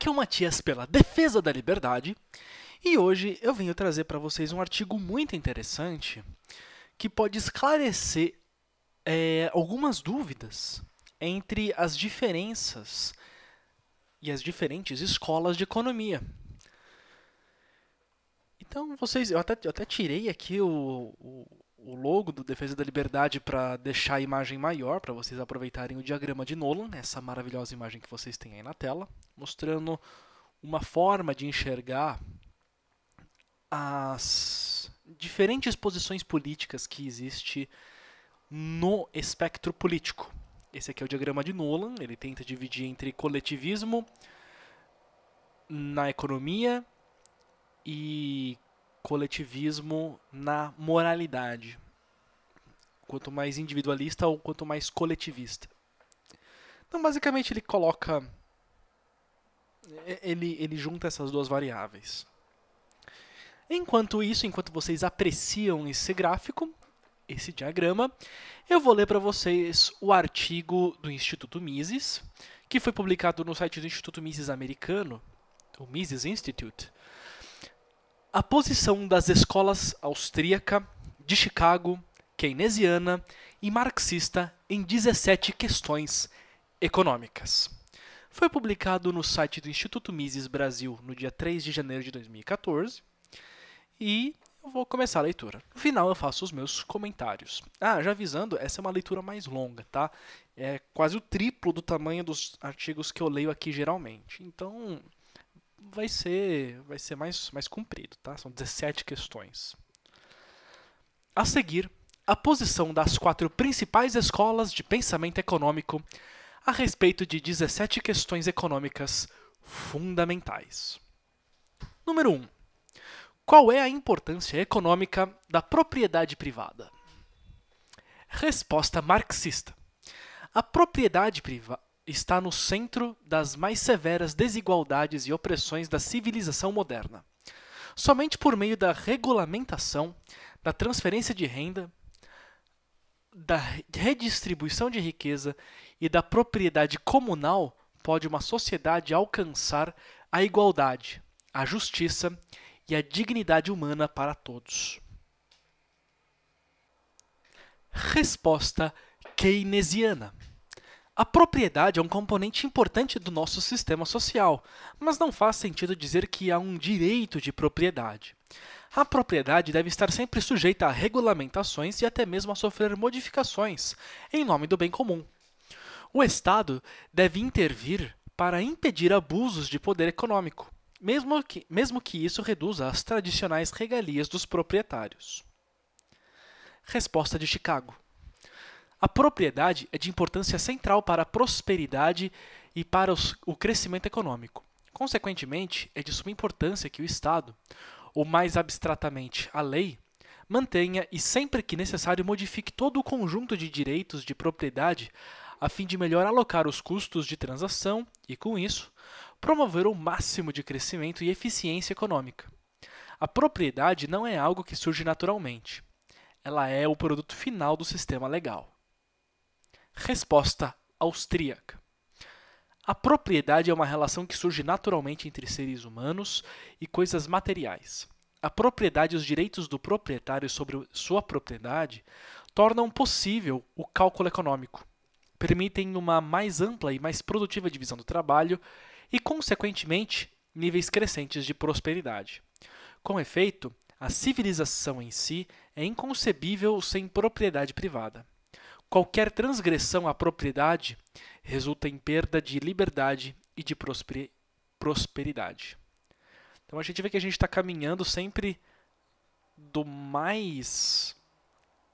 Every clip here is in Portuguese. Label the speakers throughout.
Speaker 1: Aqui é o Matias pela Defesa da Liberdade e hoje eu venho trazer para vocês um artigo muito interessante que pode esclarecer é, algumas dúvidas entre as diferenças e as diferentes escolas de economia. Então, vocês, eu até, eu até tirei aqui o, o o logo do Defesa da Liberdade para deixar a imagem maior, para vocês aproveitarem o diagrama de Nolan, essa maravilhosa imagem que vocês têm aí na tela, mostrando uma forma de enxergar as diferentes posições políticas que existe no espectro político. Esse aqui é o diagrama de Nolan, ele tenta dividir entre coletivismo na economia e coletivismo na moralidade. Quanto mais individualista ou quanto mais coletivista. Então, basicamente, ele coloca. Ele, ele junta essas duas variáveis. Enquanto isso, enquanto vocês apreciam esse gráfico, esse diagrama, eu vou ler para vocês o artigo do Instituto Mises, que foi publicado no site do Instituto Mises americano, o Mises Institute, a posição das escolas austríaca, de Chicago, keynesiana e marxista em 17 questões econômicas. Foi publicado no site do Instituto Mises Brasil no dia 3 de janeiro de 2014 e eu vou começar a leitura. No final eu faço os meus comentários. Ah, já avisando, essa é uma leitura mais longa, tá? É quase o triplo do tamanho dos artigos que eu leio aqui geralmente. Então, vai ser, vai ser mais, mais comprido, tá? São 17 questões. A seguir, a posição das quatro principais escolas de pensamento econômico a respeito de 17 questões econômicas fundamentais. Número 1. Qual é a importância econômica da propriedade privada? Resposta marxista. A propriedade privada está no centro das mais severas desigualdades e opressões da civilização moderna. Somente por meio da regulamentação, da transferência de renda, da redistribuição de riqueza e da propriedade comunal pode uma sociedade alcançar a igualdade, a justiça e a dignidade humana para todos. Resposta keynesiana. A propriedade é um componente importante do nosso sistema social, mas não faz sentido dizer que há um direito de propriedade. A propriedade deve estar sempre sujeita a regulamentações e até mesmo a sofrer modificações, em nome do bem comum. O Estado deve intervir para impedir abusos de poder econômico, mesmo que, mesmo que isso reduza as tradicionais regalias dos proprietários. Resposta de Chicago. A propriedade é de importância central para a prosperidade e para os, o crescimento econômico. Consequentemente, é de suma importância que o Estado, ou mais abstratamente, a lei, mantenha e, sempre que necessário, modifique todo o conjunto de direitos de propriedade a fim de melhor alocar os custos de transação e, com isso, promover o máximo de crescimento e eficiência econômica. A propriedade não é algo que surge naturalmente. Ela é o produto final do sistema legal. Resposta austríaca. A propriedade é uma relação que surge naturalmente entre seres humanos e coisas materiais. A propriedade e os direitos do proprietário sobre sua propriedade tornam possível o cálculo econômico, permitem uma mais ampla e mais produtiva divisão do trabalho e, consequentemente, níveis crescentes de prosperidade. Com efeito, a civilização em si é inconcebível sem propriedade privada. Qualquer transgressão à propriedade resulta em perda de liberdade e de prosperidade. Então a gente vê que a gente está caminhando sempre do mais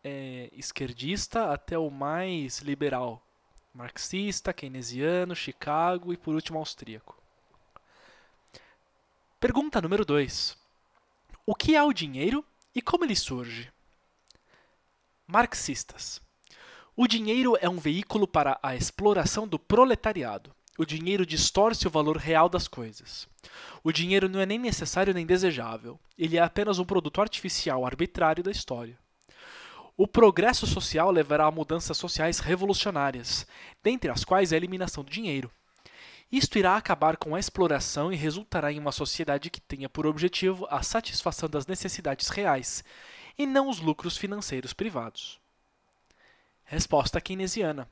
Speaker 1: é, esquerdista até o mais liberal, marxista, keynesiano, Chicago e por último austríaco. Pergunta número 2. O que é o dinheiro e como ele surge? Marxistas. O dinheiro é um veículo para a exploração do proletariado. O dinheiro distorce o valor real das coisas. O dinheiro não é nem necessário nem desejável. Ele é apenas um produto artificial arbitrário da história. O progresso social levará a mudanças sociais revolucionárias, dentre as quais a eliminação do dinheiro. Isto irá acabar com a exploração e resultará em uma sociedade que tenha por objetivo a satisfação das necessidades reais e não os lucros financeiros privados. Resposta keynesiana.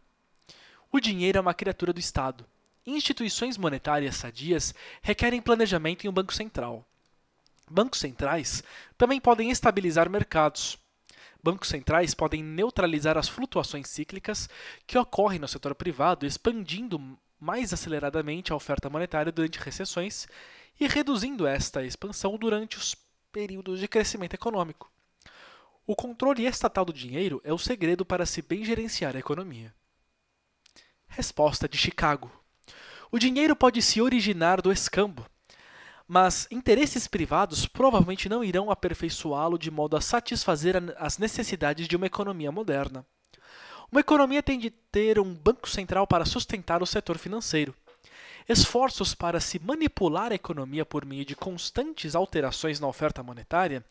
Speaker 1: O dinheiro é uma criatura do Estado. Instituições monetárias sadias requerem planejamento em um banco central. Bancos centrais também podem estabilizar mercados. Bancos centrais podem neutralizar as flutuações cíclicas que ocorrem no setor privado, expandindo mais aceleradamente a oferta monetária durante recessões e reduzindo esta expansão durante os períodos de crescimento econômico. O controle estatal do dinheiro é o segredo para se bem gerenciar a economia. Resposta de Chicago. O dinheiro pode se originar do escambo, mas interesses privados provavelmente não irão aperfeiçoá-lo de modo a satisfazer as necessidades de uma economia moderna. Uma economia tem de ter um banco central para sustentar o setor financeiro. Esforços para se manipular a economia por meio de constantes alterações na oferta monetária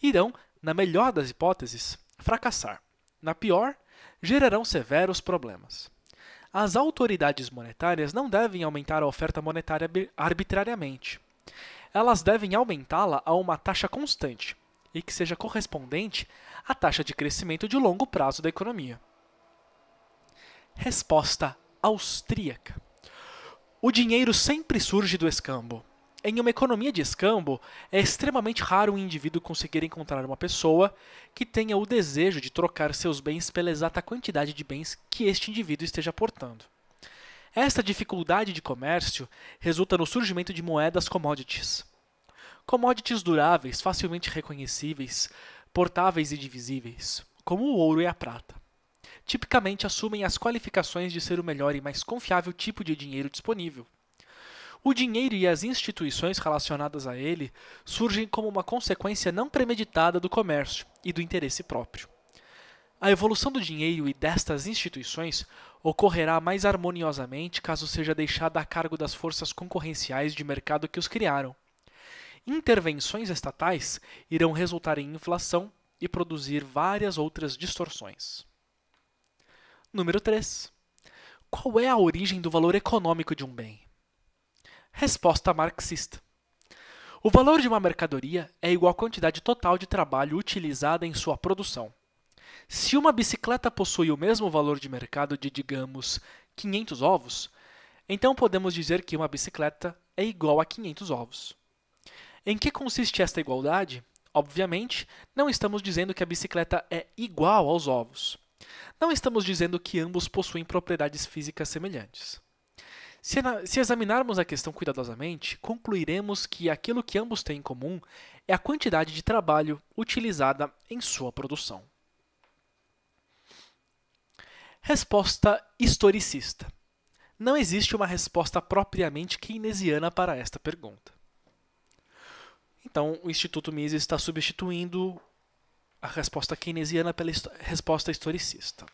Speaker 1: irão na melhor das hipóteses, fracassar. Na pior, gerarão severos problemas. As autoridades monetárias não devem aumentar a oferta monetária arbitrariamente. Elas devem aumentá-la a uma taxa constante e que seja correspondente à taxa de crescimento de longo prazo da economia. Resposta austríaca: O dinheiro sempre surge do escambo. Em uma economia de escambo, é extremamente raro um indivíduo conseguir encontrar uma pessoa que tenha o desejo de trocar seus bens pela exata quantidade de bens que este indivíduo esteja portando. Esta dificuldade de comércio resulta no surgimento de moedas commodities. Commodities duráveis, facilmente reconhecíveis, portáveis e divisíveis, como o ouro e a prata. Tipicamente assumem as qualificações de ser o melhor e mais confiável tipo de dinheiro disponível o dinheiro e as instituições relacionadas a ele surgem como uma consequência não premeditada do comércio e do interesse próprio. A evolução do dinheiro e destas instituições ocorrerá mais harmoniosamente caso seja deixada a cargo das forças concorrenciais de mercado que os criaram. Intervenções estatais irão resultar em inflação e produzir várias outras distorções. Número 3. Qual é a origem do valor econômico de um bem? Resposta marxista. O valor de uma mercadoria é igual à quantidade total de trabalho utilizada em sua produção. Se uma bicicleta possui o mesmo valor de mercado de, digamos, 500 ovos, então podemos dizer que uma bicicleta é igual a 500 ovos. Em que consiste esta igualdade? Obviamente, não estamos dizendo que a bicicleta é igual aos ovos. Não estamos dizendo que ambos possuem propriedades físicas semelhantes. Se, se examinarmos a questão cuidadosamente, concluiremos que aquilo que ambos têm em comum é a quantidade de trabalho utilizada em sua produção. Resposta historicista. Não existe uma resposta propriamente keynesiana para esta pergunta. Então, o Instituto Mises está substituindo a resposta keynesiana pela resposta historicista.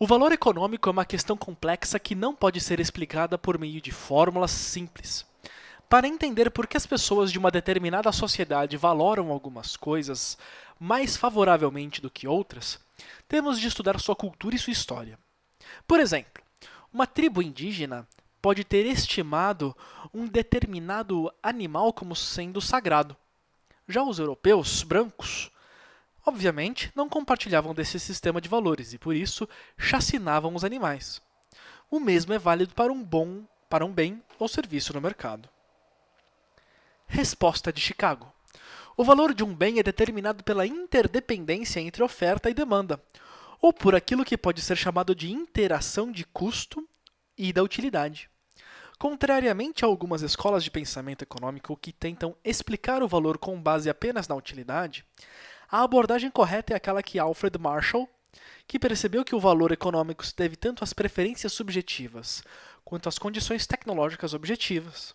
Speaker 1: O valor econômico é uma questão complexa que não pode ser explicada por meio de fórmulas simples. Para entender por que as pessoas de uma determinada sociedade valoram algumas coisas mais favoravelmente do que outras, temos de estudar sua cultura e sua história. Por exemplo, uma tribo indígena pode ter estimado um determinado animal como sendo sagrado. Já os europeus brancos obviamente, não compartilhavam desse sistema de valores e por isso chacinavam os animais. O mesmo é válido para um bom, para um bem ou serviço no mercado. Resposta de Chicago. O valor de um bem é determinado pela interdependência entre oferta e demanda, ou por aquilo que pode ser chamado de interação de custo e da utilidade. Contrariamente a algumas escolas de pensamento econômico que tentam explicar o valor com base apenas na utilidade, a abordagem correta é aquela que Alfred Marshall, que percebeu que o valor econômico se deve tanto às preferências subjetivas quanto às condições tecnológicas objetivas.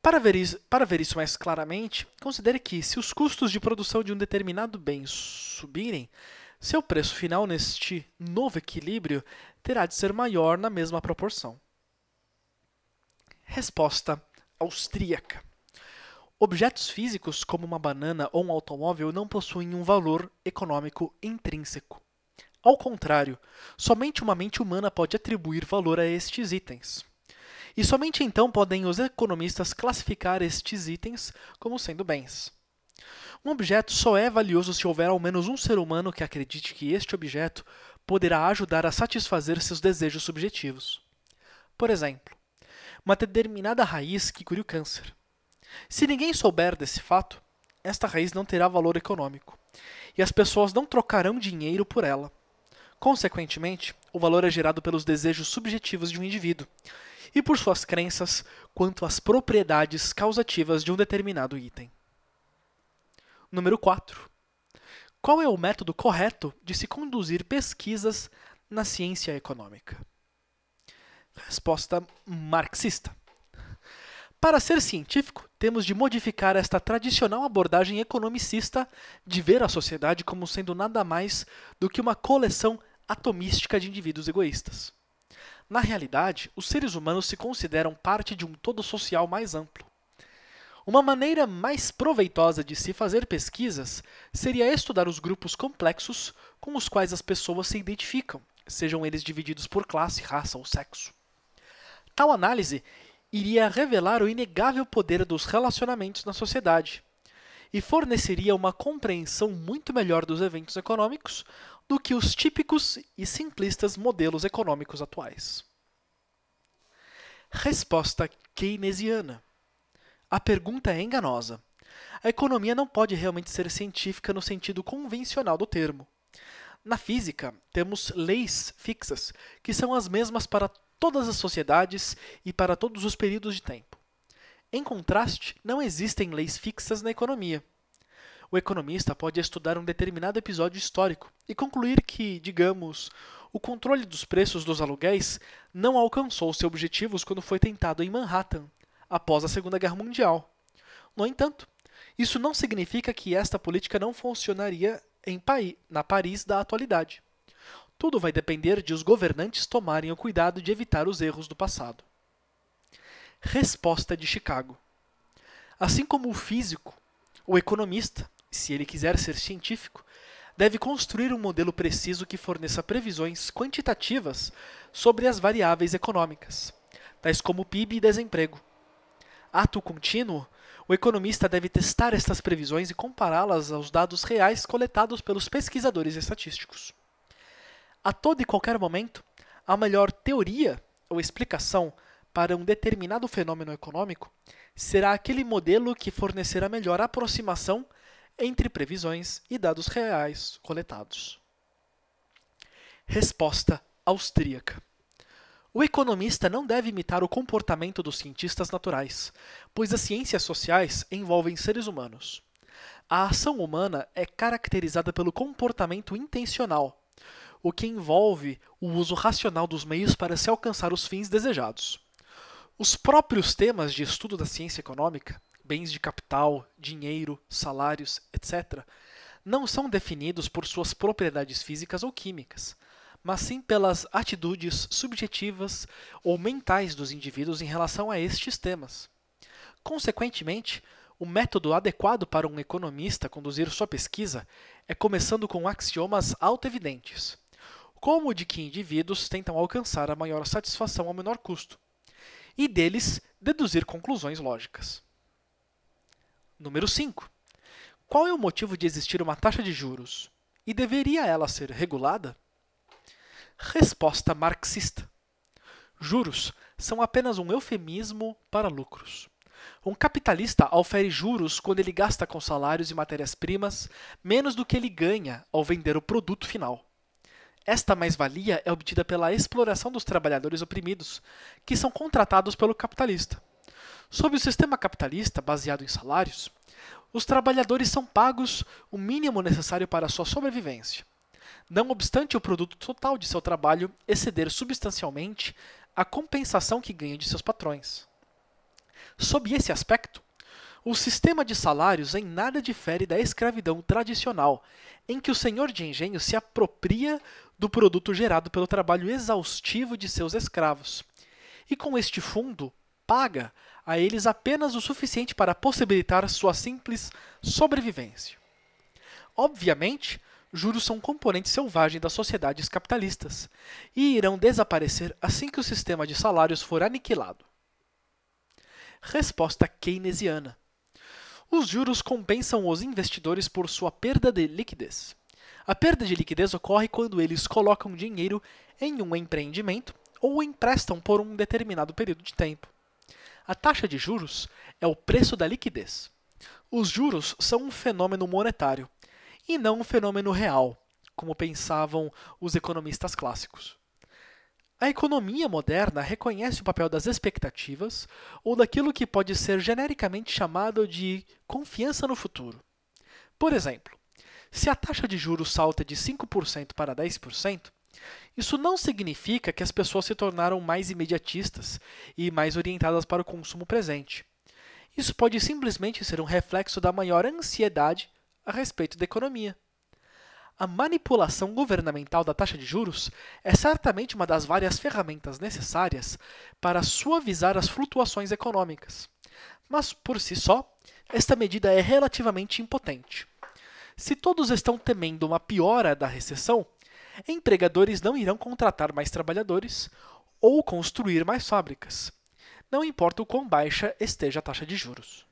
Speaker 1: Para ver, isso, para ver isso mais claramente, considere que, se os custos de produção de um determinado bem subirem, seu preço final neste novo equilíbrio terá de ser maior na mesma proporção. Resposta austríaca. Objetos físicos, como uma banana ou um automóvel, não possuem um valor econômico intrínseco. Ao contrário, somente uma mente humana pode atribuir valor a estes itens. E somente então podem os economistas classificar estes itens como sendo bens. Um objeto só é valioso se houver ao menos um ser humano que acredite que este objeto poderá ajudar a satisfazer seus desejos subjetivos. Por exemplo, uma determinada raiz que cura o câncer se ninguém souber desse fato, esta raiz não terá valor econômico, e as pessoas não trocarão dinheiro por ela. Consequentemente, o valor é gerado pelos desejos subjetivos de um indivíduo e por suas crenças quanto às propriedades causativas de um determinado item. Número 4. Qual é o método correto de se conduzir pesquisas na ciência econômica? Resposta marxista. Para ser científico, temos de modificar esta tradicional abordagem economicista de ver a sociedade como sendo nada mais do que uma coleção atomística de indivíduos egoístas. Na realidade, os seres humanos se consideram parte de um todo social mais amplo. Uma maneira mais proveitosa de se fazer pesquisas seria estudar os grupos complexos com os quais as pessoas se identificam, sejam eles divididos por classe, raça ou sexo. Tal análise iria revelar o inegável poder dos relacionamentos na sociedade e forneceria uma compreensão muito melhor dos eventos econômicos do que os típicos e simplistas modelos econômicos atuais. Resposta keynesiana. A pergunta é enganosa. A economia não pode realmente ser científica no sentido convencional do termo. Na física, temos leis fixas, que são as mesmas para todas as sociedades e para todos os períodos de tempo. Em contraste, não existem leis fixas na economia. O economista pode estudar um determinado episódio histórico e concluir que, digamos, o controle dos preços dos aluguéis não alcançou seus objetivos quando foi tentado em Manhattan, após a Segunda Guerra Mundial. No entanto, isso não significa que esta política não funcionaria em Paris, na Paris da atualidade. Tudo vai depender de os governantes tomarem o cuidado de evitar os erros do passado. Resposta de Chicago: Assim como o físico, o economista, se ele quiser ser científico, deve construir um modelo preciso que forneça previsões quantitativas sobre as variáveis econômicas, tais como PIB e desemprego. Ato contínuo, o economista deve testar estas previsões e compará-las aos dados reais coletados pelos pesquisadores estatísticos. A todo e qualquer momento, a melhor teoria ou explicação para um determinado fenômeno econômico será aquele modelo que fornecer a melhor aproximação entre previsões e dados reais coletados. Resposta austríaca. O economista não deve imitar o comportamento dos cientistas naturais, pois as ciências sociais envolvem seres humanos. A ação humana é caracterizada pelo comportamento intencional, o que envolve o uso racional dos meios para se alcançar os fins desejados. Os próprios temas de estudo da ciência econômica, bens de capital, dinheiro, salários, etc., não são definidos por suas propriedades físicas ou químicas, mas sim pelas atitudes subjetivas ou mentais dos indivíduos em relação a estes temas. Consequentemente, o método adequado para um economista conduzir sua pesquisa é começando com axiomas autoevidentes como o de que indivíduos tentam alcançar a maior satisfação ao menor custo, e deles deduzir conclusões lógicas. Número 5. Qual é o motivo de existir uma taxa de juros? E deveria ela ser regulada? Resposta marxista. Juros são apenas um eufemismo para lucros. Um capitalista ofere juros quando ele gasta com salários e matérias-primas menos do que ele ganha ao vender o produto final. Esta mais-valia é obtida pela exploração dos trabalhadores oprimidos, que são contratados pelo capitalista. Sob o sistema capitalista, baseado em salários, os trabalhadores são pagos o mínimo necessário para sua sobrevivência, não obstante o produto total de seu trabalho exceder substancialmente a compensação que ganha de seus patrões. Sob esse aspecto, o sistema de salários em nada difere da escravidão tradicional, em que o senhor de engenho se apropria do produto gerado pelo trabalho exaustivo de seus escravos. E com este fundo, paga a eles apenas o suficiente para possibilitar sua simples sobrevivência. Obviamente, juros são componente selvagem das sociedades capitalistas e irão desaparecer assim que o sistema de salários for aniquilado. Resposta keynesiana: Os juros compensam os investidores por sua perda de liquidez. A perda de liquidez ocorre quando eles colocam dinheiro em um empreendimento ou emprestam por um determinado período de tempo. A taxa de juros é o preço da liquidez. Os juros são um fenômeno monetário e não um fenômeno real, como pensavam os economistas clássicos. A economia moderna reconhece o papel das expectativas ou daquilo que pode ser genericamente chamado de confiança no futuro. Por exemplo, se a taxa de juros salta de 5% para 10%, isso não significa que as pessoas se tornaram mais imediatistas e mais orientadas para o consumo presente. Isso pode simplesmente ser um reflexo da maior ansiedade a respeito da economia. A manipulação governamental da taxa de juros é certamente uma das várias ferramentas necessárias para suavizar as flutuações econômicas. Mas, por si só, esta medida é relativamente impotente. Se todos estão temendo uma piora da recessão, empregadores não irão contratar mais trabalhadores ou construir mais fábricas, não importa o quão baixa esteja a taxa de juros.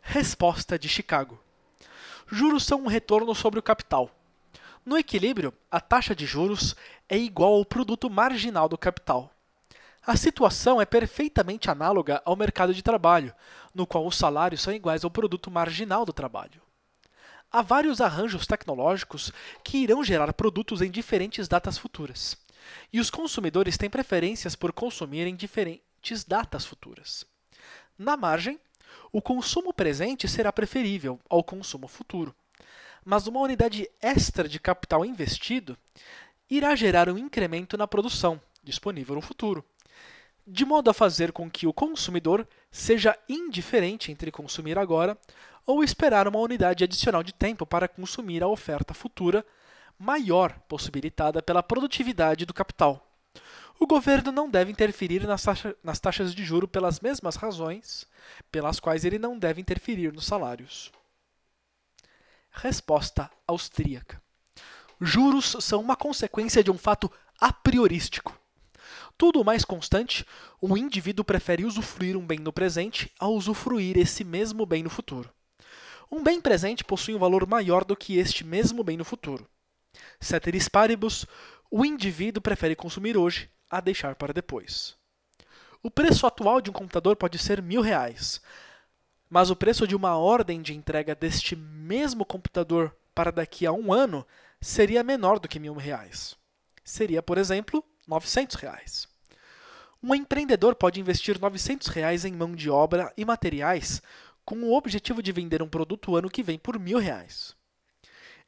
Speaker 1: Resposta de Chicago: Juros são um retorno sobre o capital. No equilíbrio, a taxa de juros é igual ao produto marginal do capital. A situação é perfeitamente análoga ao mercado de trabalho, no qual os salários são iguais ao produto marginal do trabalho há vários arranjos tecnológicos que irão gerar produtos em diferentes datas futuras. E os consumidores têm preferências por consumir em diferentes datas futuras. Na margem, o consumo presente será preferível ao consumo futuro, mas uma unidade extra de capital investido irá gerar um incremento na produção disponível no futuro, de modo a fazer com que o consumidor seja indiferente entre consumir agora ou esperar uma unidade adicional de tempo para consumir a oferta futura, maior possibilitada pela produtividade do capital. O governo não deve interferir nas, taxa, nas taxas de juro pelas mesmas razões pelas quais ele não deve interferir nos salários. Resposta austríaca: Juros são uma consequência de um fato a priorístico. Tudo mais constante, o um indivíduo prefere usufruir um bem no presente a usufruir esse mesmo bem no futuro. Um bem presente possui um valor maior do que este mesmo bem no futuro. Ceteris paribus, o indivíduo prefere consumir hoje a deixar para depois. O preço atual de um computador pode ser mil reais, mas o preço de uma ordem de entrega deste mesmo computador para daqui a um ano seria menor do que mil reais. Seria, por exemplo, 900 reais. Um empreendedor pode investir 900 reais em mão de obra e materiais com o objetivo de vender um produto o ano que vem por mil reais.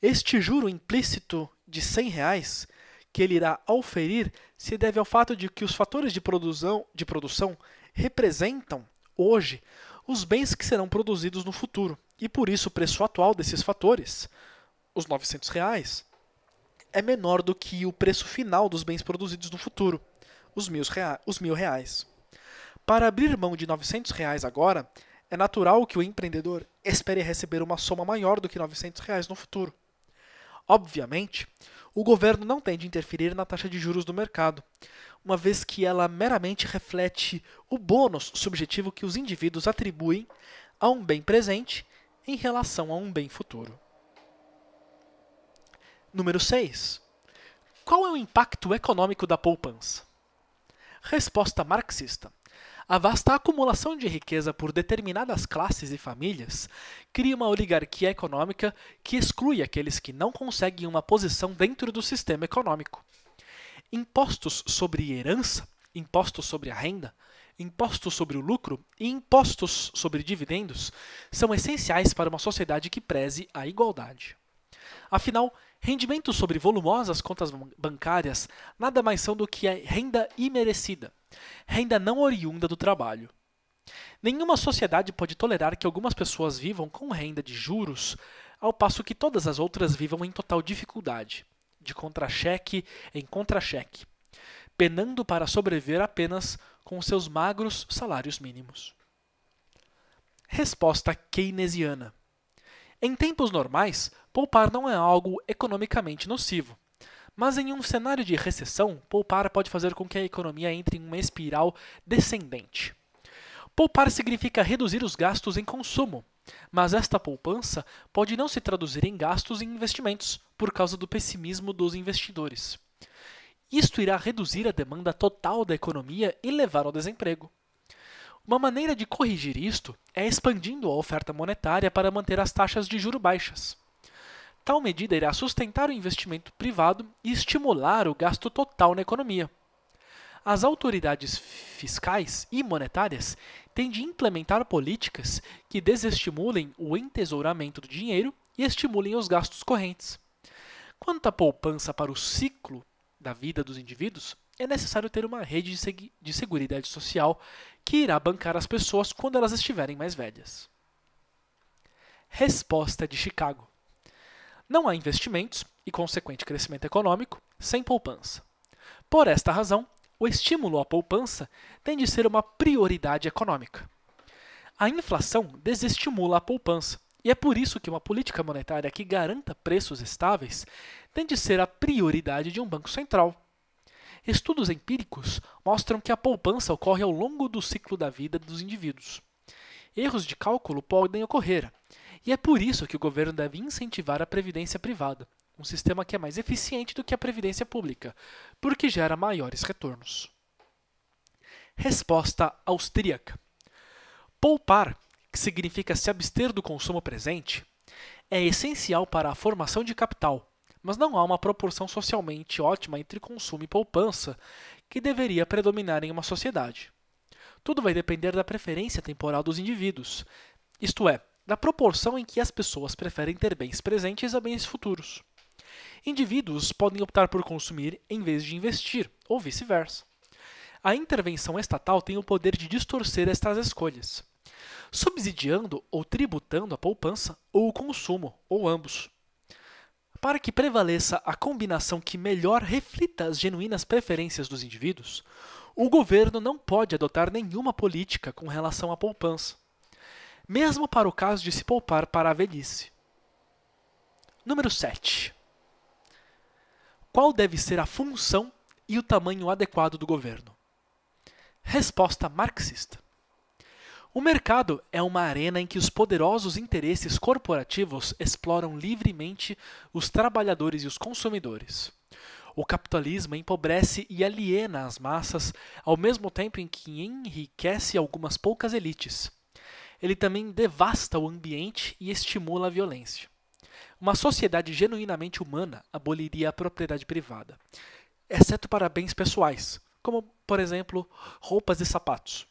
Speaker 1: Este juro implícito de cem reais que ele irá auferir se deve ao fato de que os fatores de produção, de produção representam, hoje, os bens que serão produzidos no futuro, e por isso o preço atual desses fatores, os novecentos reais, é menor do que o preço final dos bens produzidos no futuro, os mil, reais. Para abrir mão de novecentos reais agora, é natural que o empreendedor espere receber uma soma maior do que R$ 900 reais no futuro. Obviamente, o governo não tem de interferir na taxa de juros do mercado, uma vez que ela meramente reflete o bônus subjetivo que os indivíduos atribuem a um bem presente em relação a um bem futuro. Número 6. Qual é o impacto econômico da poupança? Resposta marxista. A vasta acumulação de riqueza por determinadas classes e famílias cria uma oligarquia econômica que exclui aqueles que não conseguem uma posição dentro do sistema econômico. Impostos sobre herança, impostos sobre a renda, impostos sobre o lucro e impostos sobre dividendos são essenciais para uma sociedade que preze a igualdade. Afinal, Rendimentos sobre volumosas contas bancárias nada mais são do que a renda imerecida, renda não oriunda do trabalho. Nenhuma sociedade pode tolerar que algumas pessoas vivam com renda de juros, ao passo que todas as outras vivam em total dificuldade, de contra-cheque em contra-cheque, penando para sobreviver apenas com seus magros salários mínimos. Resposta keynesiana. Em tempos normais, poupar não é algo economicamente nocivo. Mas em um cenário de recessão, poupar pode fazer com que a economia entre em uma espiral descendente. Poupar significa reduzir os gastos em consumo, mas esta poupança pode não se traduzir em gastos e investimentos por causa do pessimismo dos investidores. Isto irá reduzir a demanda total da economia e levar ao desemprego. Uma maneira de corrigir isto é expandindo a oferta monetária para manter as taxas de juro baixas. Tal medida irá sustentar o investimento privado e estimular o gasto total na economia. As autoridades fiscais e monetárias têm de implementar políticas que desestimulem o entesouramento do dinheiro e estimulem os gastos correntes. Quanto à poupança para o ciclo da vida dos indivíduos, é necessário ter uma rede de, seg de seguridade social que irá bancar as pessoas quando elas estiverem mais velhas. Resposta de Chicago: Não há investimentos e consequente crescimento econômico sem poupança. Por esta razão, o estímulo à poupança tem de ser uma prioridade econômica. A inflação desestimula a poupança, e é por isso que uma política monetária que garanta preços estáveis tem de ser a prioridade de um banco central estudos empíricos mostram que a poupança ocorre ao longo do ciclo da vida dos indivíduos. Erros de cálculo podem ocorrer, e é por isso que o governo deve incentivar a previdência privada, um sistema que é mais eficiente do que a previdência pública, porque gera maiores retornos. Resposta austríaca: Poupar, que significa se abster do consumo presente, é essencial para a formação de capital mas não há uma proporção socialmente ótima entre consumo e poupança que deveria predominar em uma sociedade. Tudo vai depender da preferência temporal dos indivíduos, isto é, da proporção em que as pessoas preferem ter bens presentes a bens futuros. Indivíduos podem optar por consumir em vez de investir, ou vice-versa. A intervenção estatal tem o poder de distorcer estas escolhas, subsidiando ou tributando a poupança ou o consumo, ou ambos. Para que prevaleça a combinação que melhor reflita as genuínas preferências dos indivíduos, o governo não pode adotar nenhuma política com relação à poupança, mesmo para o caso de se poupar para a velhice. Número 7. Qual deve ser a função e o tamanho adequado do governo? Resposta marxista. O mercado é uma arena em que os poderosos interesses corporativos exploram livremente os trabalhadores e os consumidores. O capitalismo empobrece e aliena as massas, ao mesmo tempo em que enriquece algumas poucas elites. Ele também devasta o ambiente e estimula a violência. Uma sociedade genuinamente humana aboliria a propriedade privada, exceto para bens pessoais, como, por exemplo, roupas e sapatos.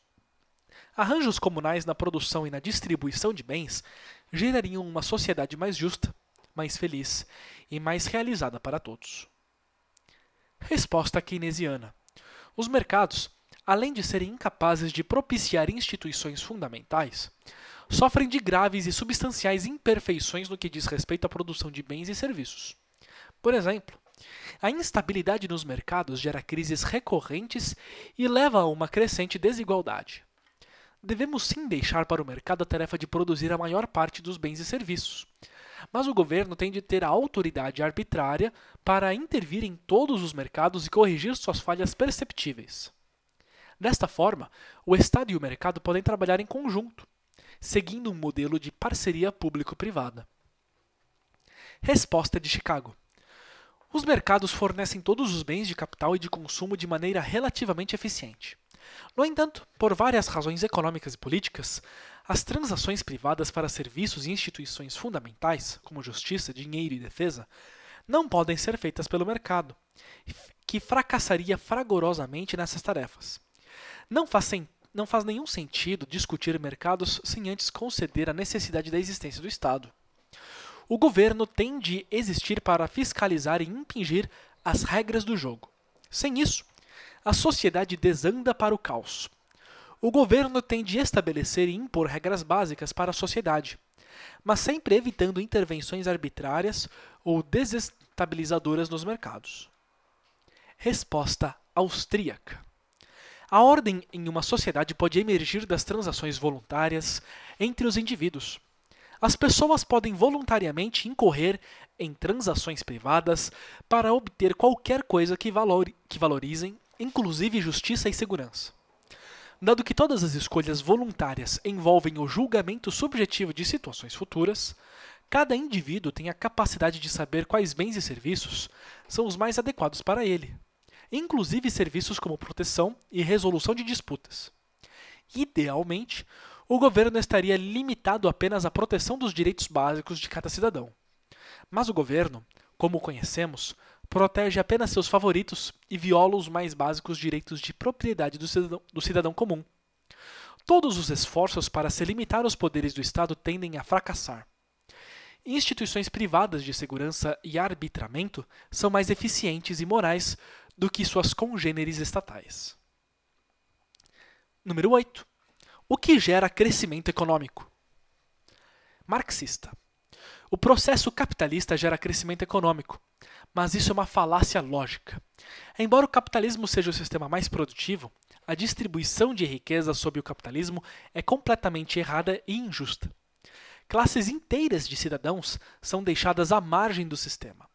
Speaker 1: Arranjos comunais na produção e na distribuição de bens gerariam uma sociedade mais justa, mais feliz e mais realizada para todos. Resposta keynesiana: Os mercados, além de serem incapazes de propiciar instituições fundamentais, sofrem de graves e substanciais imperfeições no que diz respeito à produção de bens e serviços. Por exemplo, a instabilidade nos mercados gera crises recorrentes e leva a uma crescente desigualdade devemos sim deixar para o mercado a tarefa de produzir a maior parte dos bens e serviços. Mas o governo tem de ter a autoridade arbitrária para intervir em todos os mercados e corrigir suas falhas perceptíveis. Desta forma, o Estado e o mercado podem trabalhar em conjunto, seguindo um modelo de parceria público-privada. Resposta de Chicago. Os mercados fornecem todos os bens de capital e de consumo de maneira relativamente eficiente. No entanto, por várias razões econômicas e políticas, as transações privadas para serviços e instituições fundamentais, como justiça, dinheiro e defesa, não podem ser feitas pelo mercado, que fracassaria fragorosamente nessas tarefas. Não faz, não faz nenhum sentido discutir mercados sem antes conceder a necessidade da existência do Estado. O governo tem de existir para fiscalizar e impingir as regras do jogo. Sem isso, a sociedade desanda para o caos. O governo tem de estabelecer e impor regras básicas para a sociedade, mas sempre evitando intervenções arbitrárias ou desestabilizadoras nos mercados. Resposta austríaca. A ordem em uma sociedade pode emergir das transações voluntárias entre os indivíduos. As pessoas podem voluntariamente incorrer em transações privadas para obter qualquer coisa que, que valorizem inclusive justiça e segurança. Dado que todas as escolhas voluntárias envolvem o julgamento subjetivo de situações futuras, cada indivíduo tem a capacidade de saber quais bens e serviços são os mais adequados para ele, inclusive serviços como proteção e resolução de disputas. Idealmente, o governo estaria limitado apenas à proteção dos direitos básicos de cada cidadão. Mas o governo, como o conhecemos, protege apenas seus favoritos e viola os mais básicos direitos de propriedade do cidadão, do cidadão comum. Todos os esforços para se limitar aos poderes do Estado tendem a fracassar. Instituições privadas de segurança e arbitramento são mais eficientes e morais do que suas congêneres estatais. Número 8. O que gera crescimento econômico? Marxista. O processo capitalista gera crescimento econômico, mas isso é uma falácia lógica. Embora o capitalismo seja o sistema mais produtivo, a distribuição de riqueza sob o capitalismo é completamente errada e injusta. Classes inteiras de cidadãos são deixadas à margem do sistema.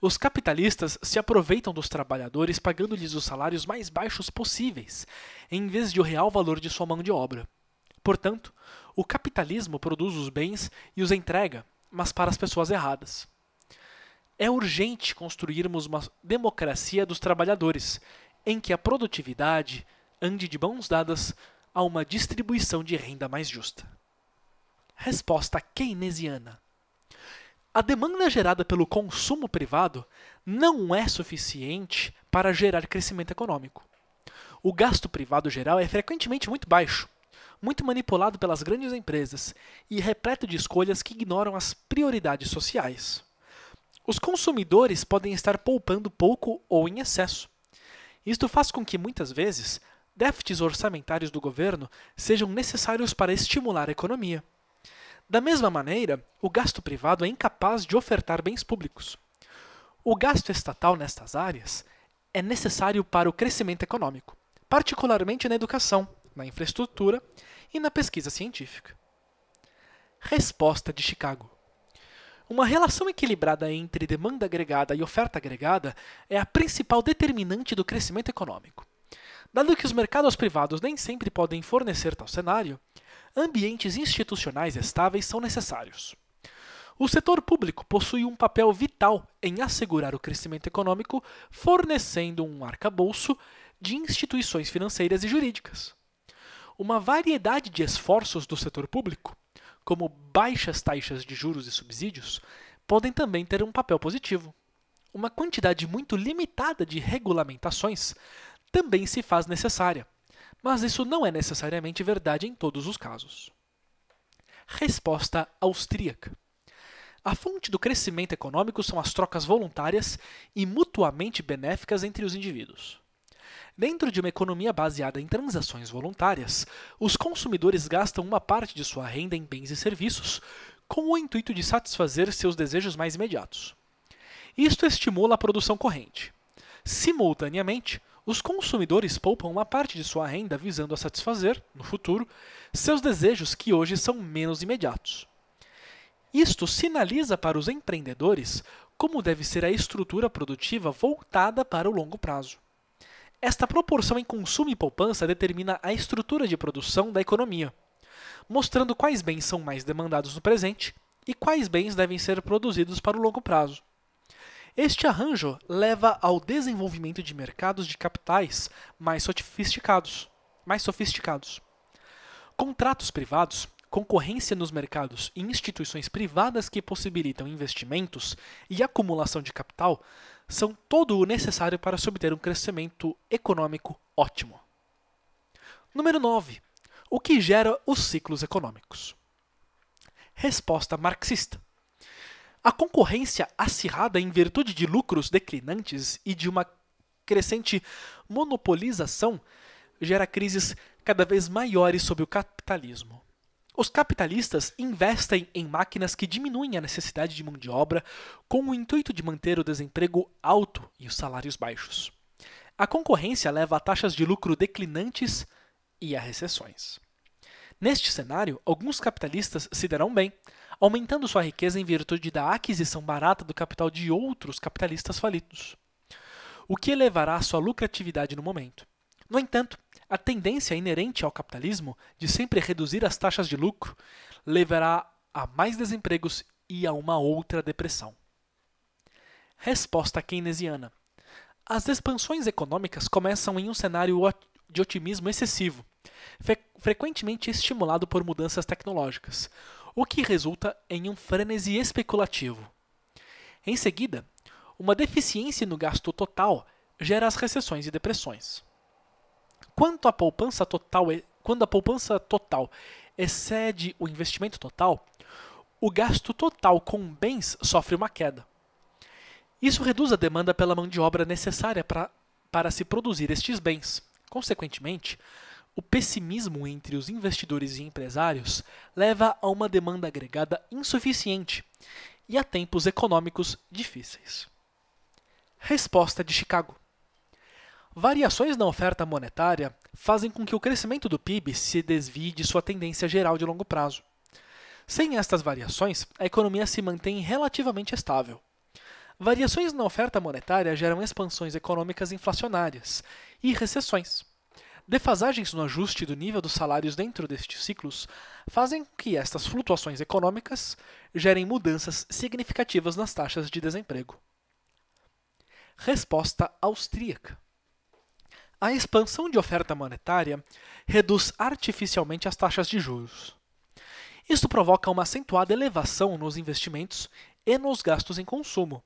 Speaker 1: Os capitalistas se aproveitam dos trabalhadores pagando-lhes os salários mais baixos possíveis, em vez de o real valor de sua mão de obra. Portanto, o capitalismo produz os bens e os entrega, mas para as pessoas erradas. É urgente construirmos uma democracia dos trabalhadores, em que a produtividade ande de mãos dadas a uma distribuição de renda mais justa. Resposta keynesiana: A demanda gerada pelo consumo privado não é suficiente para gerar crescimento econômico. O gasto privado geral é frequentemente muito baixo, muito manipulado pelas grandes empresas e repleto de escolhas que ignoram as prioridades sociais. Os consumidores podem estar poupando pouco ou em excesso. Isto faz com que, muitas vezes, déficits orçamentários do governo sejam necessários para estimular a economia. Da mesma maneira, o gasto privado é incapaz de ofertar bens públicos. O gasto estatal nestas áreas é necessário para o crescimento econômico, particularmente na educação na infraestrutura e na pesquisa científica. Resposta de Chicago. Uma relação equilibrada entre demanda agregada e oferta agregada é a principal determinante do crescimento econômico. Dado que os mercados privados nem sempre podem fornecer tal cenário, ambientes institucionais estáveis são necessários. O setor público possui um papel vital em assegurar o crescimento econômico, fornecendo um arcabouço de instituições financeiras e jurídicas uma variedade de esforços do setor público, como baixas taxas de juros e subsídios, podem também ter um papel positivo. Uma quantidade muito limitada de regulamentações também se faz necessária, mas isso não é necessariamente verdade em todos os casos. Resposta austríaca. A fonte do crescimento econômico são as trocas voluntárias e mutuamente benéficas entre os indivíduos. Dentro de uma economia baseada em transações voluntárias, os consumidores gastam uma parte de sua renda em bens e serviços com o intuito de satisfazer seus desejos mais imediatos. Isto estimula a produção corrente. Simultaneamente, os consumidores poupam uma parte de sua renda visando a satisfazer, no futuro, seus desejos que hoje são menos imediatos. Isto sinaliza para os empreendedores como deve ser a estrutura produtiva voltada para o longo prazo. Esta proporção em consumo e poupança determina a estrutura de produção da economia, mostrando quais bens são mais demandados no presente e quais bens devem ser produzidos para o longo prazo. Este arranjo leva ao desenvolvimento de mercados de capitais mais sofisticados, mais sofisticados. Contratos privados, concorrência nos mercados e instituições privadas que possibilitam investimentos e acumulação de capital são todo o necessário para se obter um crescimento econômico ótimo. Número 9. O que gera os ciclos econômicos? Resposta marxista. A concorrência acirrada em virtude de lucros declinantes e de uma crescente monopolização gera crises cada vez maiores sob o capitalismo. Os capitalistas investem em máquinas que diminuem a necessidade de mão de obra com o intuito de manter o desemprego alto e os salários baixos. A concorrência leva a taxas de lucro declinantes e a recessões. Neste cenário, alguns capitalistas se darão bem, aumentando sua riqueza em virtude da aquisição barata do capital de outros capitalistas falidos, o que elevará sua lucratividade no momento. No entanto, a tendência inerente ao capitalismo de sempre reduzir as taxas de lucro levará a mais desempregos e a uma outra depressão. Resposta keynesiana: As expansões econômicas começam em um cenário de otimismo excessivo, frequentemente estimulado por mudanças tecnológicas, o que resulta em um frenesi especulativo. Em seguida, uma deficiência no gasto total gera as recessões e depressões. Quanto a poupança total, é, quando a poupança total excede o investimento total, o gasto total com bens sofre uma queda. Isso reduz a demanda pela mão de obra necessária pra, para se produzir estes bens. Consequentemente, o pessimismo entre os investidores e empresários leva a uma demanda agregada insuficiente e a tempos econômicos difíceis. Resposta de Chicago. Variações na oferta monetária fazem com que o crescimento do PIB se desvie de sua tendência geral de longo prazo. Sem estas variações, a economia se mantém relativamente estável. Variações na oferta monetária geram expansões econômicas inflacionárias e recessões. Defasagens no ajuste do nível dos salários dentro destes ciclos fazem com que estas flutuações econômicas gerem mudanças significativas nas taxas de desemprego. Resposta austríaca. A expansão de oferta monetária reduz artificialmente as taxas de juros. Isto provoca uma acentuada elevação nos investimentos e nos gastos em consumo.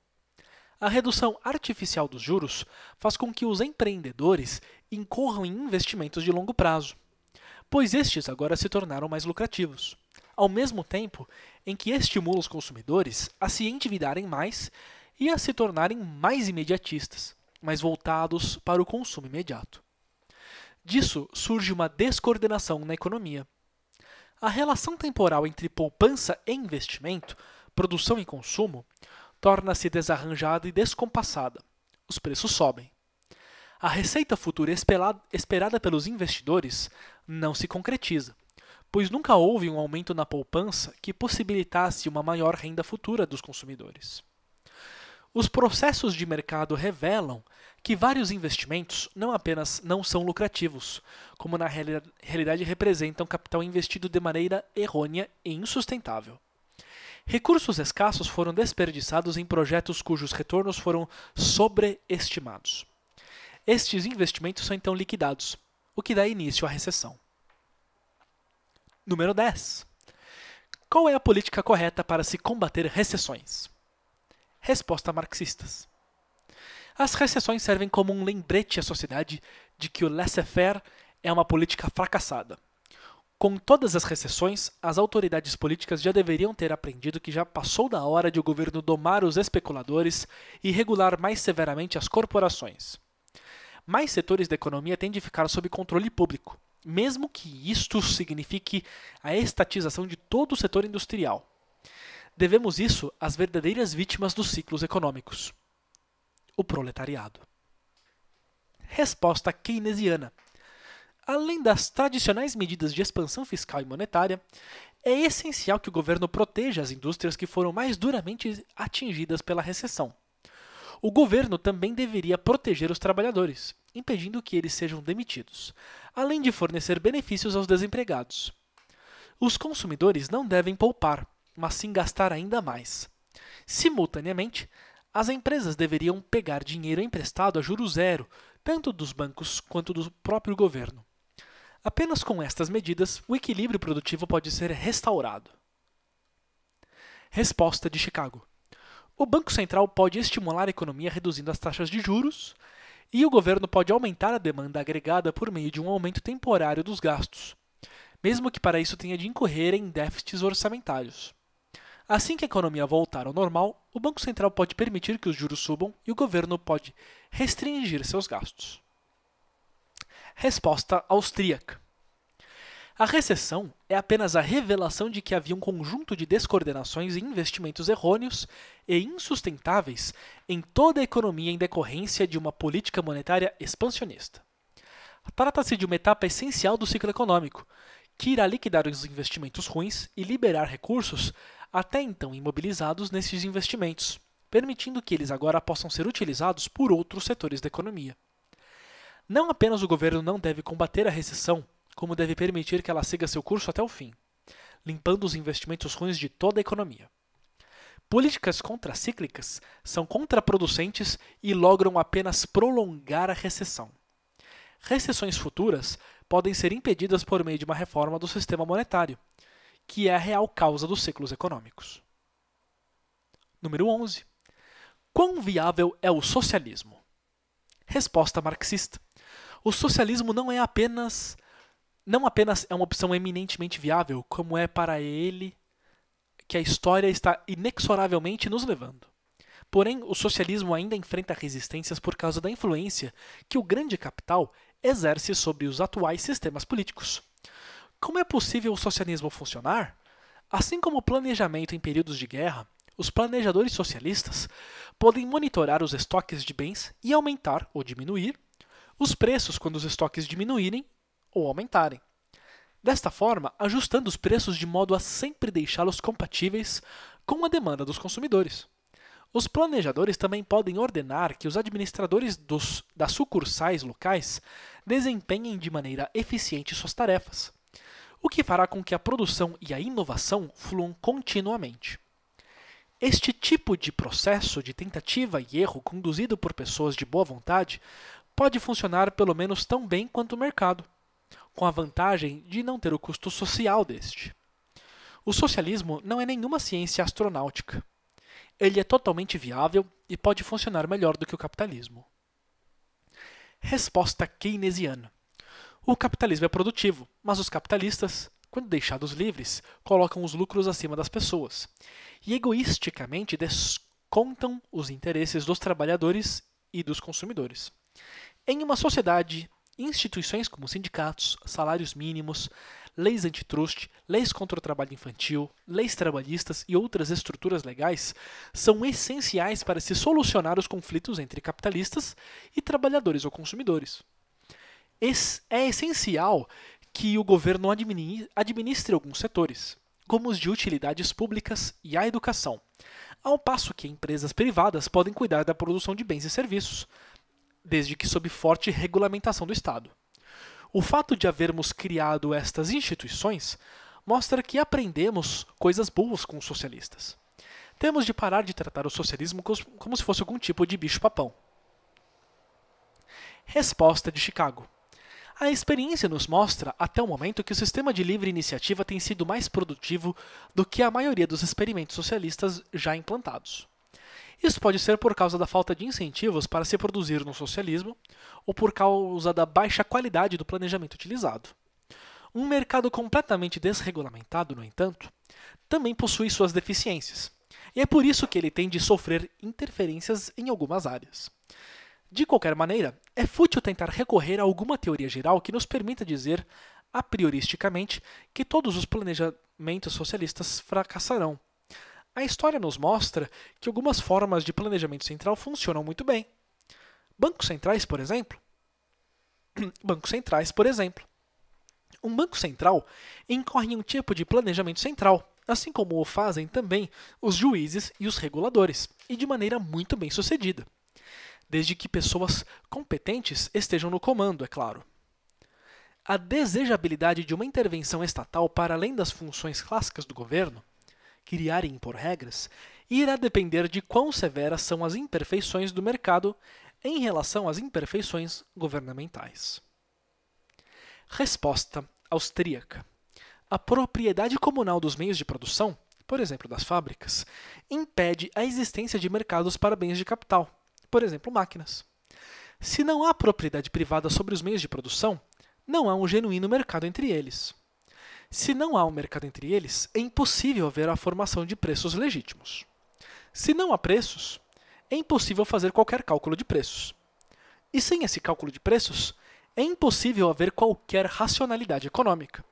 Speaker 1: A redução artificial dos juros faz com que os empreendedores incorram em investimentos de longo prazo, pois estes agora se tornaram mais lucrativos, ao mesmo tempo em que estimula os consumidores a se endividarem mais e a se tornarem mais imediatistas mas voltados para o consumo imediato. Disso surge uma descoordenação na economia. A relação temporal entre poupança e investimento, produção e consumo, torna-se desarranjada e descompassada. Os preços sobem. A receita futura esperada pelos investidores não se concretiza, pois nunca houve um aumento na poupança que possibilitasse uma maior renda futura dos consumidores. Os processos de mercado revelam que vários investimentos não apenas não são lucrativos, como na realidade representam capital investido de maneira errônea e insustentável. Recursos escassos foram desperdiçados em projetos cujos retornos foram sobreestimados. Estes investimentos são então liquidados, o que dá início à recessão. Número 10. Qual é a política correta para se combater recessões? resposta marxistas. As recessões servem como um lembrete à sociedade de que o laissez-faire é uma política fracassada. Com todas as recessões, as autoridades políticas já deveriam ter aprendido que já passou da hora de o governo domar os especuladores e regular mais severamente as corporações. Mais setores da economia têm de ficar sob controle público, mesmo que isto signifique a estatização de todo o setor industrial. Devemos isso às verdadeiras vítimas dos ciclos econômicos: o proletariado. Resposta keynesiana. Além das tradicionais medidas de expansão fiscal e monetária, é essencial que o governo proteja as indústrias que foram mais duramente atingidas pela recessão. O governo também deveria proteger os trabalhadores, impedindo que eles sejam demitidos, além de fornecer benefícios aos desempregados. Os consumidores não devem poupar, mas sim gastar ainda mais. Simultaneamente, as empresas deveriam pegar dinheiro emprestado a juro zero, tanto dos bancos quanto do próprio governo. Apenas com estas medidas, o equilíbrio produtivo pode ser restaurado. Resposta de Chicago: O Banco Central pode estimular a economia reduzindo as taxas de juros, e o governo pode aumentar a demanda agregada por meio de um aumento temporário dos gastos, mesmo que para isso tenha de incorrer em déficits orçamentários. Assim que a economia voltar ao normal, o Banco Central pode permitir que os juros subam e o governo pode restringir seus gastos. Resposta austríaca: A recessão é apenas a revelação de que havia um conjunto de descoordenações e investimentos errôneos e insustentáveis em toda a economia em decorrência de uma política monetária expansionista. Trata-se de uma etapa essencial do ciclo econômico, que irá liquidar os investimentos ruins e liberar recursos até então imobilizados nesses investimentos, permitindo que eles agora possam ser utilizados por outros setores da economia. Não apenas o governo não deve combater a recessão, como deve permitir que ela siga seu curso até o fim, limpando os investimentos ruins de toda a economia. Políticas contracíclicas são contraproducentes e logram apenas prolongar a recessão. Recessões futuras podem ser impedidas por meio de uma reforma do sistema monetário, que é a real causa dos ciclos econômicos. Número 11. Quão viável é o socialismo? Resposta marxista. O socialismo não é apenas não apenas é uma opção eminentemente viável, como é para ele que a história está inexoravelmente nos levando. Porém, o socialismo ainda enfrenta resistências por causa da influência que o grande capital exerce sobre os atuais sistemas políticos. Como é possível o socialismo funcionar? Assim como o planejamento em períodos de guerra, os planejadores socialistas podem monitorar os estoques de bens e aumentar ou diminuir os preços quando os estoques diminuírem ou aumentarem. Desta forma, ajustando os preços de modo a sempre deixá-los compatíveis com a demanda dos consumidores. Os planejadores também podem ordenar que os administradores dos, das sucursais locais desempenhem de maneira eficiente suas tarefas o que fará com que a produção e a inovação fluam continuamente. Este tipo de processo de tentativa e erro conduzido por pessoas de boa vontade pode funcionar pelo menos tão bem quanto o mercado, com a vantagem de não ter o custo social deste. O socialismo não é nenhuma ciência astronáutica. Ele é totalmente viável e pode funcionar melhor do que o capitalismo. Resposta keynesiana. O capitalismo é produtivo, mas os capitalistas, quando deixados livres, colocam os lucros acima das pessoas e egoisticamente descontam os interesses dos trabalhadores e dos consumidores. Em uma sociedade, instituições como sindicatos, salários mínimos, leis antitruste, leis contra o trabalho infantil, leis trabalhistas e outras estruturas legais são essenciais para se solucionar os conflitos entre capitalistas e trabalhadores ou consumidores é essencial que o governo administre alguns setores, como os de utilidades públicas e a educação, ao passo que empresas privadas podem cuidar da produção de bens e serviços, desde que sob forte regulamentação do Estado. O fato de havermos criado estas instituições mostra que aprendemos coisas boas com os socialistas. Temos de parar de tratar o socialismo como se fosse algum tipo de bicho-papão. Resposta de Chicago. A experiência nos mostra, até o momento, que o sistema de livre iniciativa tem sido mais produtivo do que a maioria dos experimentos socialistas já implantados. Isso pode ser por causa da falta de incentivos para se produzir no socialismo ou por causa da baixa qualidade do planejamento utilizado. Um mercado completamente desregulamentado, no entanto, também possui suas deficiências, e é por isso que ele tende a sofrer interferências em algumas áreas. De qualquer maneira, é fútil tentar recorrer a alguma teoria geral que nos permita dizer, a prioristicamente, que todos os planejamentos socialistas fracassarão. A história nos mostra que algumas formas de planejamento central funcionam muito bem. Bancos centrais, por exemplo. bancos centrais, por exemplo. Um banco central incorre em um tipo de planejamento central, assim como o fazem também os juízes e os reguladores, e de maneira muito bem sucedida desde que pessoas competentes estejam no comando, é claro. A desejabilidade de uma intervenção estatal para além das funções clássicas do governo, criar e impor regras, irá depender de quão severas são as imperfeições do mercado em relação às imperfeições governamentais. Resposta austríaca: A propriedade comunal dos meios de produção, por exemplo das fábricas, impede a existência de mercados para bens de capital por exemplo, máquinas. Se não há propriedade privada sobre os meios de produção, não há um genuíno mercado entre eles. Se não há um mercado entre eles, é impossível haver a formação de preços legítimos. Se não há preços, é impossível fazer qualquer cálculo de preços. E sem esse cálculo de preços, é impossível haver qualquer racionalidade econômica.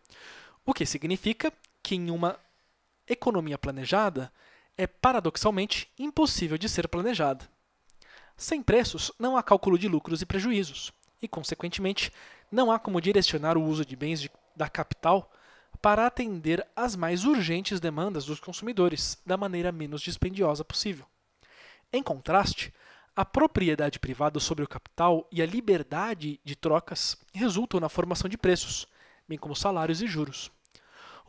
Speaker 1: O que significa que, em uma economia planejada, é paradoxalmente impossível de ser planejada. Sem preços, não há cálculo de lucros e prejuízos, e, consequentemente, não há como direcionar o uso de bens de, da capital para atender às mais urgentes demandas dos consumidores da maneira menos dispendiosa possível. Em contraste, a propriedade privada sobre o capital e a liberdade de trocas resultam na formação de preços, bem como salários e juros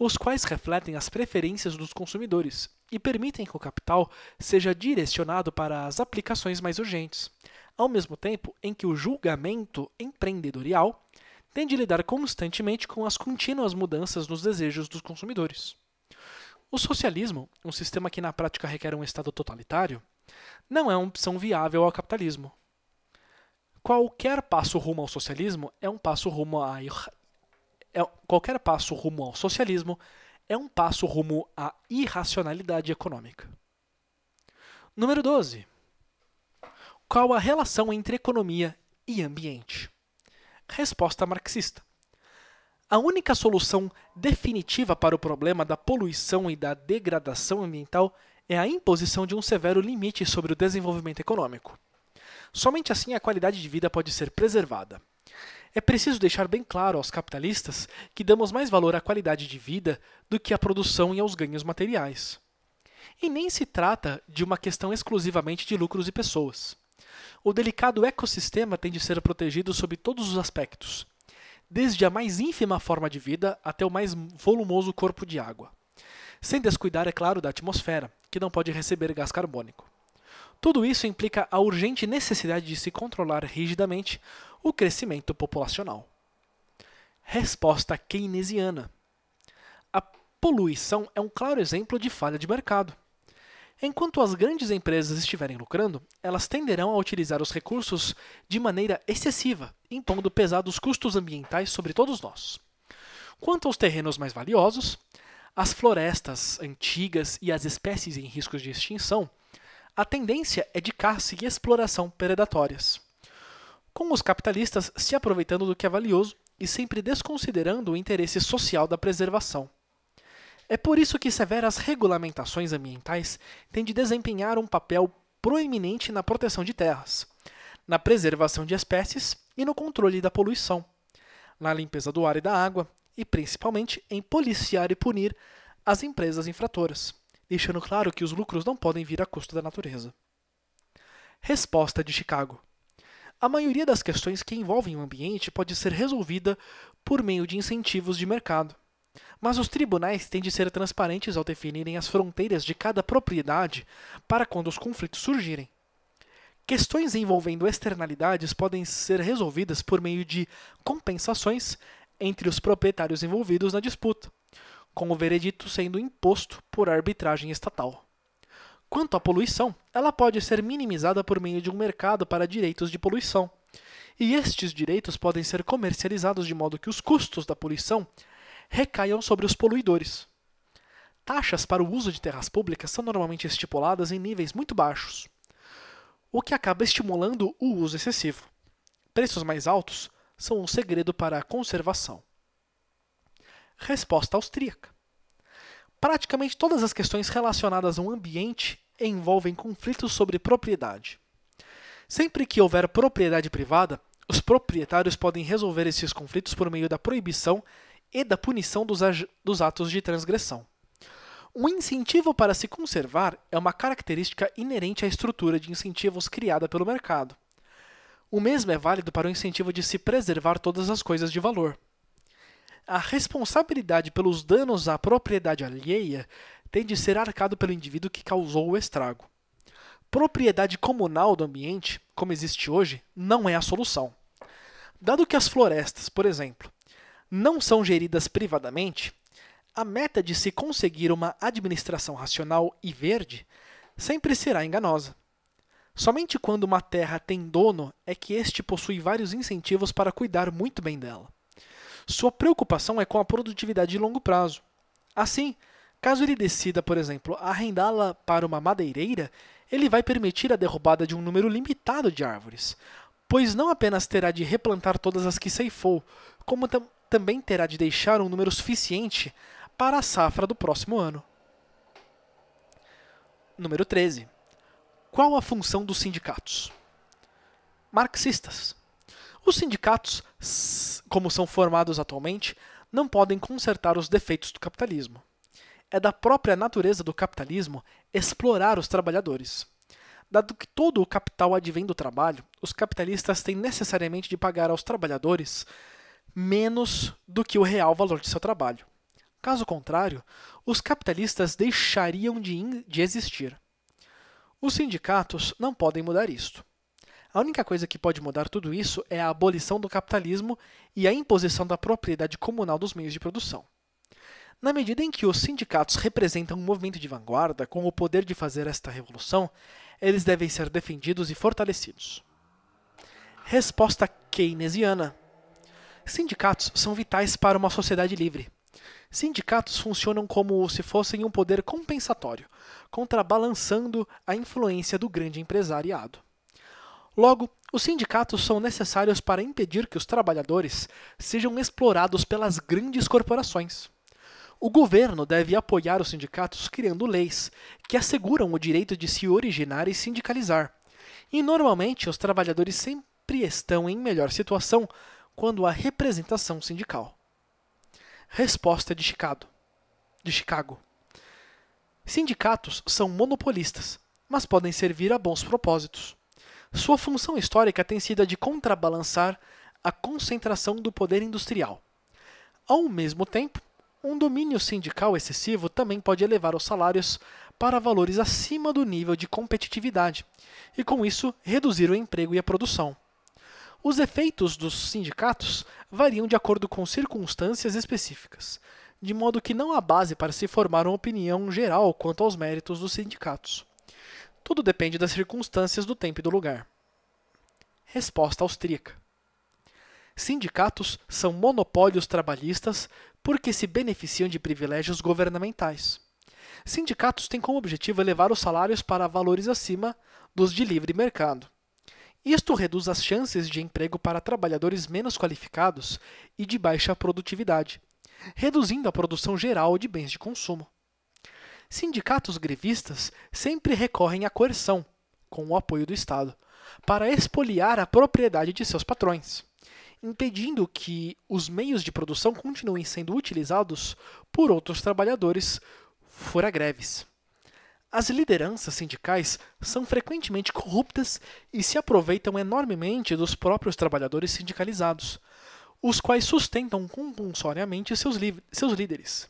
Speaker 1: os quais refletem as preferências dos consumidores e permitem que o capital seja direcionado para as aplicações mais urgentes, ao mesmo tempo em que o julgamento empreendedorial tem de lidar constantemente com as contínuas mudanças nos desejos dos consumidores. O socialismo, um sistema que na prática requer um Estado totalitário, não é uma opção viável ao capitalismo. Qualquer passo rumo ao socialismo é um passo rumo à é, qualquer passo rumo ao socialismo é um passo rumo à irracionalidade econômica. Número 12. Qual a relação entre economia e ambiente? Resposta marxista. A única solução definitiva para o problema da poluição e da degradação ambiental é a imposição de um severo limite sobre o desenvolvimento econômico. Somente assim a qualidade de vida pode ser preservada. É preciso deixar bem claro aos capitalistas que damos mais valor à qualidade de vida do que à produção e aos ganhos materiais. E nem se trata de uma questão exclusivamente de lucros e pessoas. O delicado ecossistema tem de ser protegido sob todos os aspectos, desde a mais ínfima forma de vida até o mais volumoso corpo de água. Sem descuidar, é claro, da atmosfera, que não pode receber gás carbônico. Tudo isso implica a urgente necessidade de se controlar rigidamente o crescimento populacional. Resposta keynesiana: A poluição é um claro exemplo de falha de mercado. Enquanto as grandes empresas estiverem lucrando, elas tenderão a utilizar os recursos de maneira excessiva, impondo pesados custos ambientais sobre todos nós. Quanto aos terrenos mais valiosos, as florestas antigas e as espécies em risco de extinção a tendência é de caça e exploração predatórias. Com os capitalistas se aproveitando do que é valioso e sempre desconsiderando o interesse social da preservação. É por isso que severas regulamentações ambientais têm de desempenhar um papel proeminente na proteção de terras, na preservação de espécies e no controle da poluição, na limpeza do ar e da água e principalmente em policiar e punir as empresas infratoras deixando claro que os lucros não podem vir a custo da natureza. Resposta de Chicago. A maioria das questões que envolvem o ambiente pode ser resolvida por meio de incentivos de mercado. Mas os tribunais têm de ser transparentes ao definirem as fronteiras de cada propriedade para quando os conflitos surgirem. Questões envolvendo externalidades podem ser resolvidas por meio de compensações entre os proprietários envolvidos na disputa, com o veredito sendo imposto por arbitragem estatal. Quanto à poluição, ela pode ser minimizada por meio de um mercado para direitos de poluição. E estes direitos podem ser comercializados de modo que os custos da poluição recaiam sobre os poluidores. Taxas para o uso de terras públicas são normalmente estipuladas em níveis muito baixos, o que acaba estimulando o uso excessivo. Preços mais altos são um segredo para a conservação. Resposta austríaca. Praticamente todas as questões relacionadas ao ambiente envolvem conflitos sobre propriedade. Sempre que houver propriedade privada, os proprietários podem resolver esses conflitos por meio da proibição e da punição dos, dos atos de transgressão. Um incentivo para se conservar é uma característica inerente à estrutura de incentivos criada pelo mercado. O mesmo é válido para o incentivo de se preservar todas as coisas de valor a responsabilidade pelos danos à propriedade alheia tem de ser arcado pelo indivíduo que causou o estrago. Propriedade comunal do ambiente, como existe hoje, não é a solução. Dado que as florestas, por exemplo, não são geridas privadamente, a meta de se conseguir uma administração racional e verde sempre será enganosa. Somente quando uma terra tem dono é que este possui vários incentivos para cuidar muito bem dela. Sua preocupação é com a produtividade de longo prazo. Assim, caso ele decida, por exemplo, arrendá-la para uma madeireira, ele vai permitir a derrubada de um número limitado de árvores, pois não apenas terá de replantar todas as que ceifou, como tam também terá de deixar um número suficiente para a safra do próximo ano. Número 13. Qual a função dos sindicatos? Marxistas. Os sindicatos, como são formados atualmente, não podem consertar os defeitos do capitalismo. É da própria natureza do capitalismo explorar os trabalhadores. Dado que todo o capital advém do trabalho, os capitalistas têm necessariamente de pagar aos trabalhadores menos do que o real valor de seu trabalho. Caso contrário, os capitalistas deixariam de, de existir. Os sindicatos não podem mudar isto. A única coisa que pode mudar tudo isso é a abolição do capitalismo e a imposição da propriedade comunal dos meios de produção. Na medida em que os sindicatos representam um movimento de vanguarda com o poder de fazer esta revolução, eles devem ser defendidos e fortalecidos. Resposta keynesiana: Sindicatos são vitais para uma sociedade livre. Sindicatos funcionam como se fossem um poder compensatório, contrabalançando a influência do grande empresariado. Logo, os sindicatos são necessários para impedir que os trabalhadores sejam explorados pelas grandes corporações. O governo deve apoiar os sindicatos criando leis que asseguram o direito de se originar e sindicalizar. E normalmente os trabalhadores sempre estão em melhor situação quando há representação sindical. Resposta de Chicago. De Chicago. Sindicatos são monopolistas, mas podem servir a bons propósitos. Sua função histórica tem sido a de contrabalançar a concentração do poder industrial. Ao mesmo tempo, um domínio sindical excessivo também pode elevar os salários para valores acima do nível de competitividade e, com isso, reduzir o emprego e a produção. Os efeitos dos sindicatos variam de acordo com circunstâncias específicas, de modo que não há base para se formar uma opinião geral quanto aos méritos dos sindicatos. Tudo depende das circunstâncias do tempo e do lugar. Resposta austríaca. Sindicatos são monopólios trabalhistas porque se beneficiam de privilégios governamentais. Sindicatos têm como objetivo elevar os salários para valores acima dos de livre mercado. Isto reduz as chances de emprego para trabalhadores menos qualificados e de baixa produtividade, reduzindo a produção geral de bens de consumo sindicatos grevistas sempre recorrem à coerção, com o apoio do Estado, para expoliar a propriedade de seus patrões, impedindo que os meios de produção continuem sendo utilizados por outros trabalhadores fora greves. As lideranças sindicais são frequentemente corruptas e se aproveitam enormemente dos próprios trabalhadores sindicalizados, os quais sustentam compulsoriamente seus, seus líderes.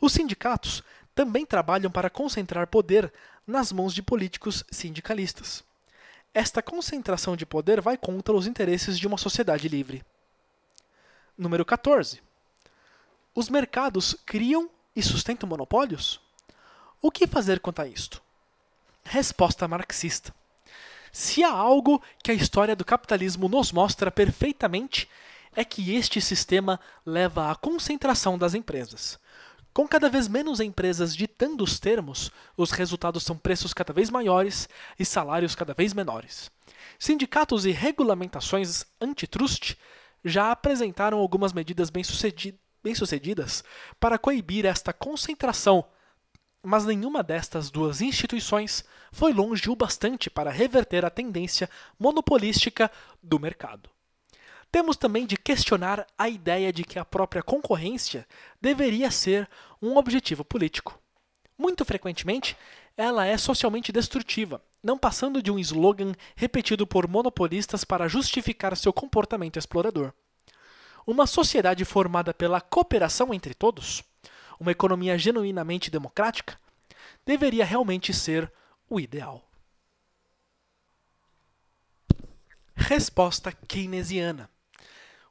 Speaker 1: Os sindicatos também trabalham para concentrar poder nas mãos de políticos sindicalistas. Esta concentração de poder vai contra os interesses de uma sociedade livre. Número 14. Os mercados criam e sustentam monopólios? O que fazer quanto a isto? Resposta marxista. Se há algo que a história do capitalismo nos mostra perfeitamente, é que este sistema leva à concentração das empresas com cada vez menos empresas ditando os termos, os resultados são preços cada vez maiores e salários cada vez menores. Sindicatos e regulamentações antitrust já apresentaram algumas medidas bem-sucedidas para coibir esta concentração, mas nenhuma destas duas instituições foi longe o bastante para reverter a tendência monopolística do mercado. Temos também de questionar a ideia de que a própria concorrência deveria ser um objetivo político. Muito frequentemente, ela é socialmente destrutiva, não passando de um slogan repetido por monopolistas para justificar seu comportamento explorador. Uma sociedade formada pela cooperação entre todos, uma economia genuinamente democrática, deveria realmente ser o ideal. Resposta keynesiana.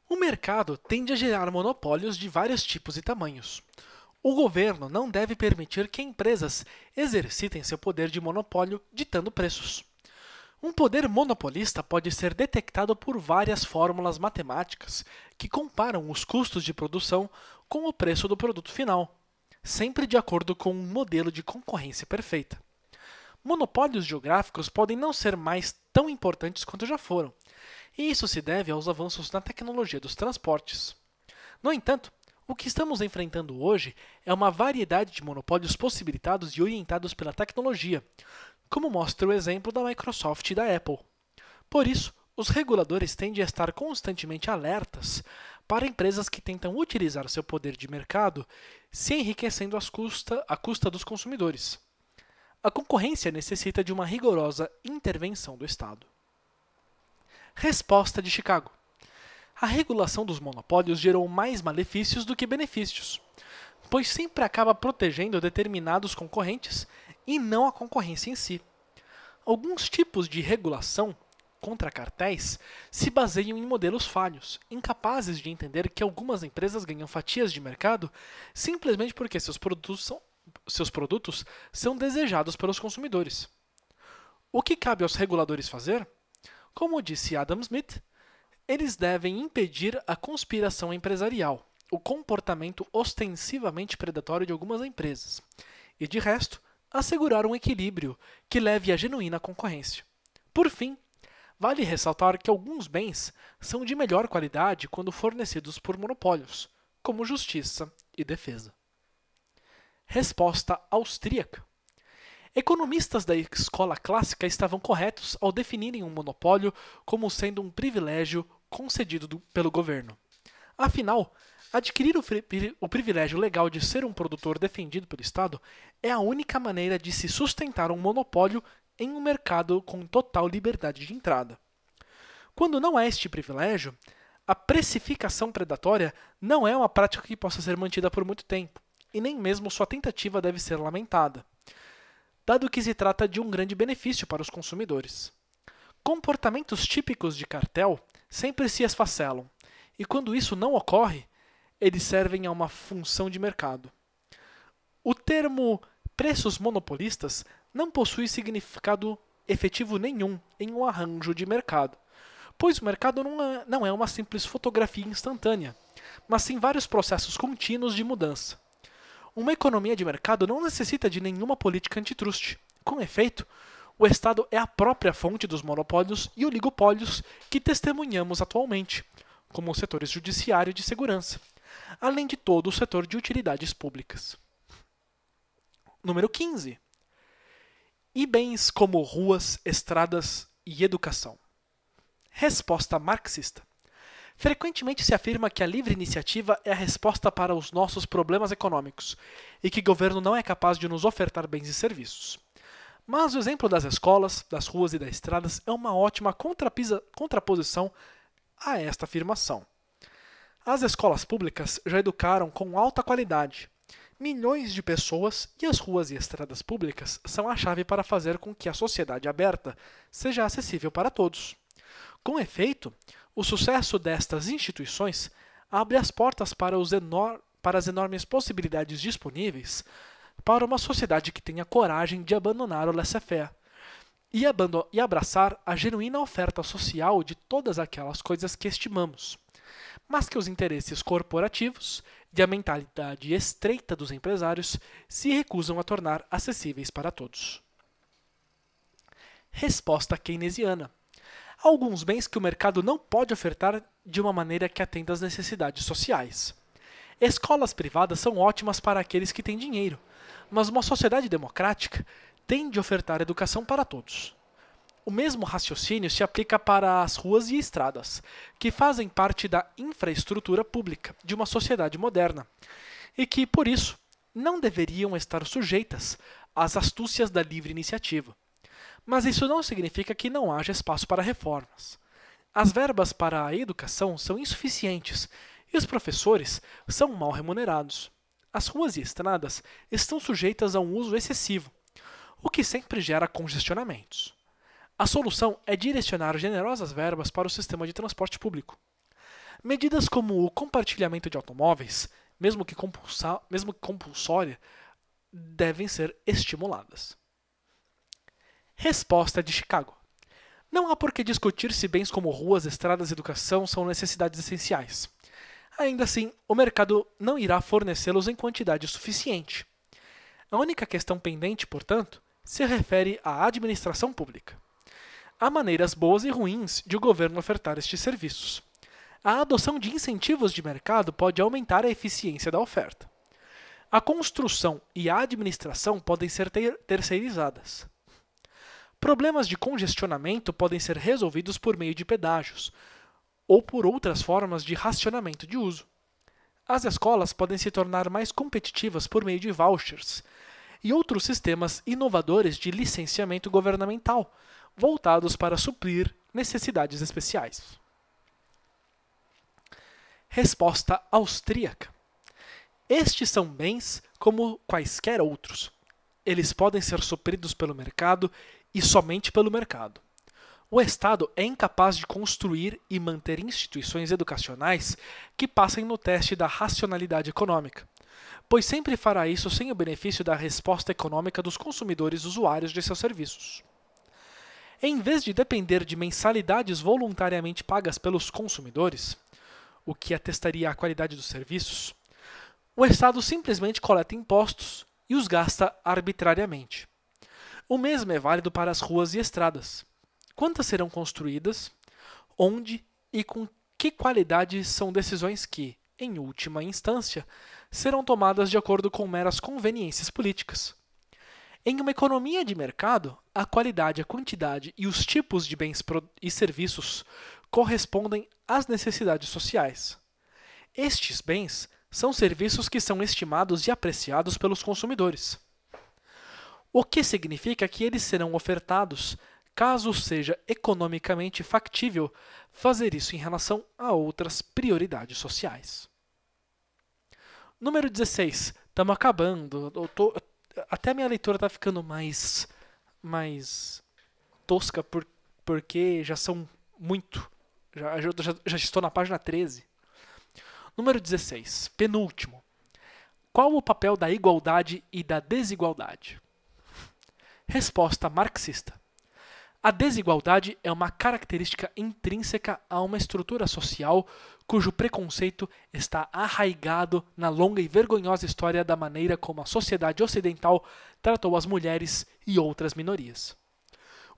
Speaker 1: O mercado tende a gerar monopólios de vários tipos e tamanhos. O governo não deve permitir que empresas exercitem seu poder de monopólio ditando preços. Um poder monopolista pode ser detectado por várias fórmulas matemáticas que comparam os custos de produção com o preço do produto final, sempre de acordo com um modelo de concorrência perfeita. Monopólios geográficos podem não ser mais tão importantes quanto já foram, e isso se deve aos avanços na tecnologia dos transportes. No entanto, o que estamos enfrentando hoje é uma variedade de monopólios possibilitados e orientados pela tecnologia, como mostra o exemplo da Microsoft e da Apple. Por isso, os reguladores tendem a estar constantemente alertas para empresas que tentam utilizar seu poder de mercado se enriquecendo às custa, à custa dos consumidores. A concorrência necessita de uma rigorosa intervenção do Estado. Resposta de Chicago. A regulação dos monopólios gerou mais malefícios do que benefícios, pois sempre acaba protegendo determinados concorrentes e não a concorrência em si. Alguns tipos de regulação contra cartéis se baseiam em modelos falhos, incapazes de entender que algumas empresas ganham fatias de mercado simplesmente porque seus produtos são, seus produtos são desejados pelos consumidores. O que cabe aos reguladores fazer como disse Adam Smith, eles devem impedir a conspiração empresarial, o comportamento ostensivamente predatório de algumas empresas, e de resto, assegurar um equilíbrio que leve à genuína concorrência. Por fim, vale ressaltar que alguns bens são de melhor qualidade quando fornecidos por monopólios, como justiça e defesa. Resposta austríaca. Economistas da escola clássica estavam corretos ao definirem um monopólio como sendo um privilégio concedido do, pelo governo. Afinal, adquirir o, o privilégio legal de ser um produtor defendido pelo Estado é a única maneira de se sustentar um monopólio em um mercado com total liberdade de entrada. Quando não há este privilégio, a precificação predatória não é uma prática que possa ser mantida por muito tempo, e nem mesmo sua tentativa deve ser lamentada dado tá que se trata de um grande benefício para os consumidores. Comportamentos típicos de cartel sempre se esfacelam, e quando isso não ocorre, eles servem a uma função de mercado. O termo preços monopolistas não possui significado efetivo nenhum em um arranjo de mercado, pois o mercado não é, é uma simples fotografia instantânea, mas sim vários processos contínuos de mudança. Uma economia de mercado não necessita de nenhuma política antitruste. Com efeito, o Estado é a própria fonte dos monopólios e oligopólios que testemunhamos atualmente, como os setores judiciário e de segurança, além de todo o setor de utilidades públicas. Número 15. E bens como ruas, estradas e educação. Resposta marxista. Frequentemente se afirma que a livre iniciativa é a resposta para os nossos problemas econômicos e que o governo não é capaz de nos ofertar bens e serviços. Mas o exemplo das escolas, das ruas e das estradas é uma ótima contraposição a esta afirmação. As escolas públicas já educaram com alta qualidade, milhões de pessoas e as ruas e estradas públicas são a chave para fazer com que a sociedade aberta seja acessível para todos. Com efeito, o sucesso destas instituições abre as portas para, enor para as enormes possibilidades disponíveis para uma sociedade que tenha coragem de abandonar o laissez-faire e, e abraçar a genuína oferta social de todas aquelas coisas que estimamos, mas que os interesses corporativos e a mentalidade estreita dos empresários se recusam a tornar acessíveis para todos. Resposta keynesiana alguns bens que o mercado não pode ofertar de uma maneira que atenda às necessidades sociais. Escolas privadas são ótimas para aqueles que têm dinheiro, mas uma sociedade democrática tem de ofertar educação para todos. O mesmo raciocínio se aplica para as ruas e estradas, que fazem parte da infraestrutura pública de uma sociedade moderna, e que, por isso, não deveriam estar sujeitas às astúcias da livre iniciativa. Mas isso não significa que não haja espaço para reformas. As verbas para a educação são insuficientes e os professores são mal remunerados. As ruas e estradas estão sujeitas a um uso excessivo, o que sempre gera congestionamentos. A solução é direcionar generosas verbas para o sistema de transporte público. Medidas como o compartilhamento de automóveis, mesmo que, compulsória, devem ser estimuladas. Resposta de Chicago. Não há por que discutir se bens como ruas, estradas e educação são necessidades essenciais. Ainda assim, o mercado não irá fornecê-los em quantidade suficiente. A única questão pendente, portanto, se refere à administração pública. Há maneiras boas e ruins de o governo ofertar estes serviços. A adoção de incentivos de mercado pode aumentar a eficiência da oferta. A construção e a administração podem ser terceirizadas. Problemas de congestionamento podem ser resolvidos por meio de pedágios ou por outras formas de racionamento de uso. As escolas podem se tornar mais competitivas por meio de vouchers e outros sistemas inovadores de licenciamento governamental, voltados para suprir necessidades especiais. Resposta austríaca: Estes são bens como quaisquer outros. Eles podem ser supridos pelo mercado e somente pelo mercado. O Estado é incapaz de construir e manter instituições educacionais que passem no teste da racionalidade econômica, pois sempre fará isso sem o benefício da resposta econômica dos consumidores usuários de seus serviços. Em vez de depender de mensalidades voluntariamente pagas pelos consumidores, o que atestaria a qualidade dos serviços, o Estado simplesmente coleta impostos e os gasta arbitrariamente. O mesmo é válido para as ruas e estradas. Quantas serão construídas, onde e com que qualidade são decisões que, em última instância, serão tomadas de acordo com meras conveniências políticas. Em uma economia de mercado, a qualidade, a quantidade e os tipos de bens e serviços correspondem às necessidades sociais. Estes bens são serviços que são estimados e apreciados pelos consumidores o que significa que eles serão ofertados caso seja economicamente factível fazer isso em relação a outras prioridades sociais. Número 16. Estamos acabando. Tô, até a minha leitura está ficando mais, mais tosca por, porque já são muito. Já, já, já estou na página 13. Número 16. Penúltimo. Qual o papel da igualdade e da desigualdade? Resposta marxista. A desigualdade é uma característica intrínseca a uma estrutura social cujo preconceito está arraigado na longa e vergonhosa história da maneira como a sociedade ocidental tratou as mulheres e outras minorias.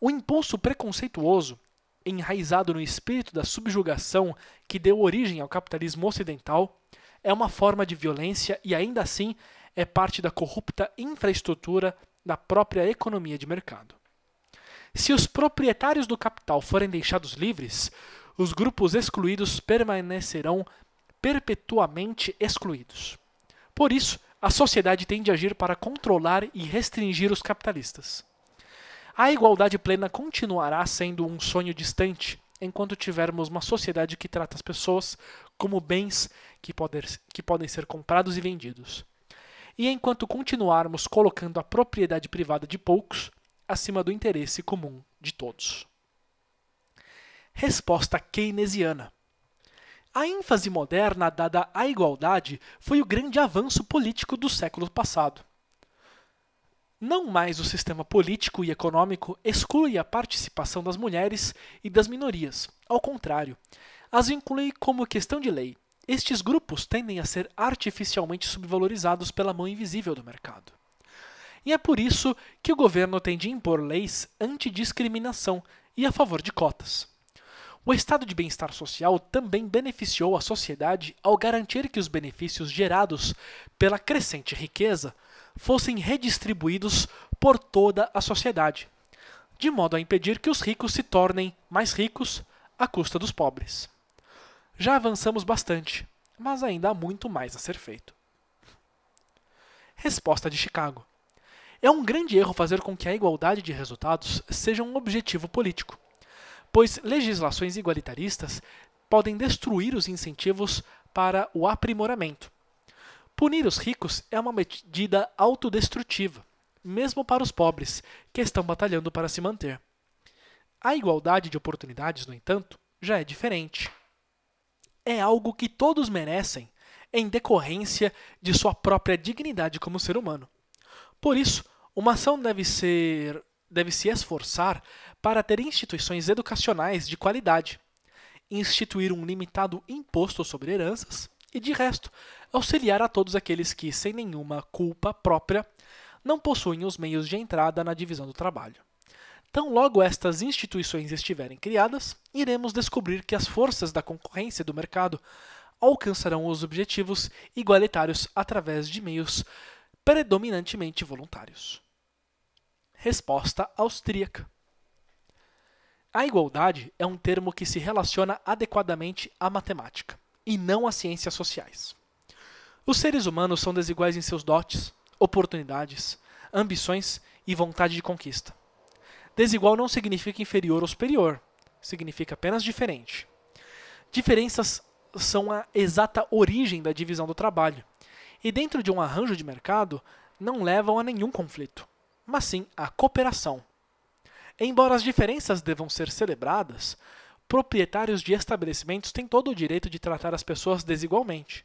Speaker 1: O impulso preconceituoso, enraizado no espírito da subjugação que deu origem ao capitalismo ocidental, é uma forma de violência e ainda assim é parte da corrupta infraestrutura da própria economia de mercado. Se os proprietários do capital forem deixados livres, os grupos excluídos permanecerão perpetuamente excluídos. Por isso, a sociedade tem de agir para controlar e restringir os capitalistas. A igualdade plena continuará sendo um sonho distante enquanto tivermos uma sociedade que trata as pessoas como bens que, poder, que podem ser comprados e vendidos e enquanto continuarmos colocando a propriedade privada de poucos acima do interesse comum de todos. Resposta keynesiana. A ênfase moderna dada à igualdade foi o grande avanço político do século passado. Não mais o sistema político e econômico exclui a participação das mulheres e das minorias. Ao contrário, as inclui como questão de lei, estes grupos tendem a ser artificialmente subvalorizados pela mão invisível do mercado. E é por isso que o governo tem de impor leis antidiscriminação e a favor de cotas. O estado de bem-estar social também beneficiou a sociedade ao garantir que os benefícios gerados pela crescente riqueza fossem redistribuídos por toda a sociedade, de modo a impedir que os ricos se tornem mais ricos à custa dos pobres. Já avançamos bastante, mas ainda há muito mais a ser feito. Resposta de Chicago. É um grande erro fazer com que a igualdade de resultados seja um objetivo político, pois legislações igualitaristas podem destruir os incentivos para o aprimoramento. Punir os ricos é uma medida autodestrutiva, mesmo para os pobres, que estão batalhando para se manter. A igualdade de oportunidades, no entanto, já é diferente é algo que todos merecem em decorrência de sua própria dignidade como ser humano. Por isso, uma ação deve ser deve se esforçar para ter instituições educacionais de qualidade, instituir um limitado imposto sobre heranças e de resto, auxiliar a todos aqueles que sem nenhuma culpa própria não possuem os meios de entrada na divisão do trabalho. Tão logo estas instituições estiverem criadas, iremos descobrir que as forças da concorrência do mercado alcançarão os objetivos igualitários através de meios predominantemente voluntários. Resposta austríaca. A igualdade é um termo que se relaciona adequadamente à matemática e não às ciências sociais. Os seres humanos são desiguais em seus dotes, oportunidades, ambições e vontade de conquista. Desigual não significa inferior ou superior, significa apenas diferente. Diferenças são a exata origem da divisão do trabalho, e dentro de um arranjo de mercado não levam a nenhum conflito, mas sim à cooperação. Embora as diferenças devam ser celebradas, proprietários de estabelecimentos têm todo o direito de tratar as pessoas desigualmente,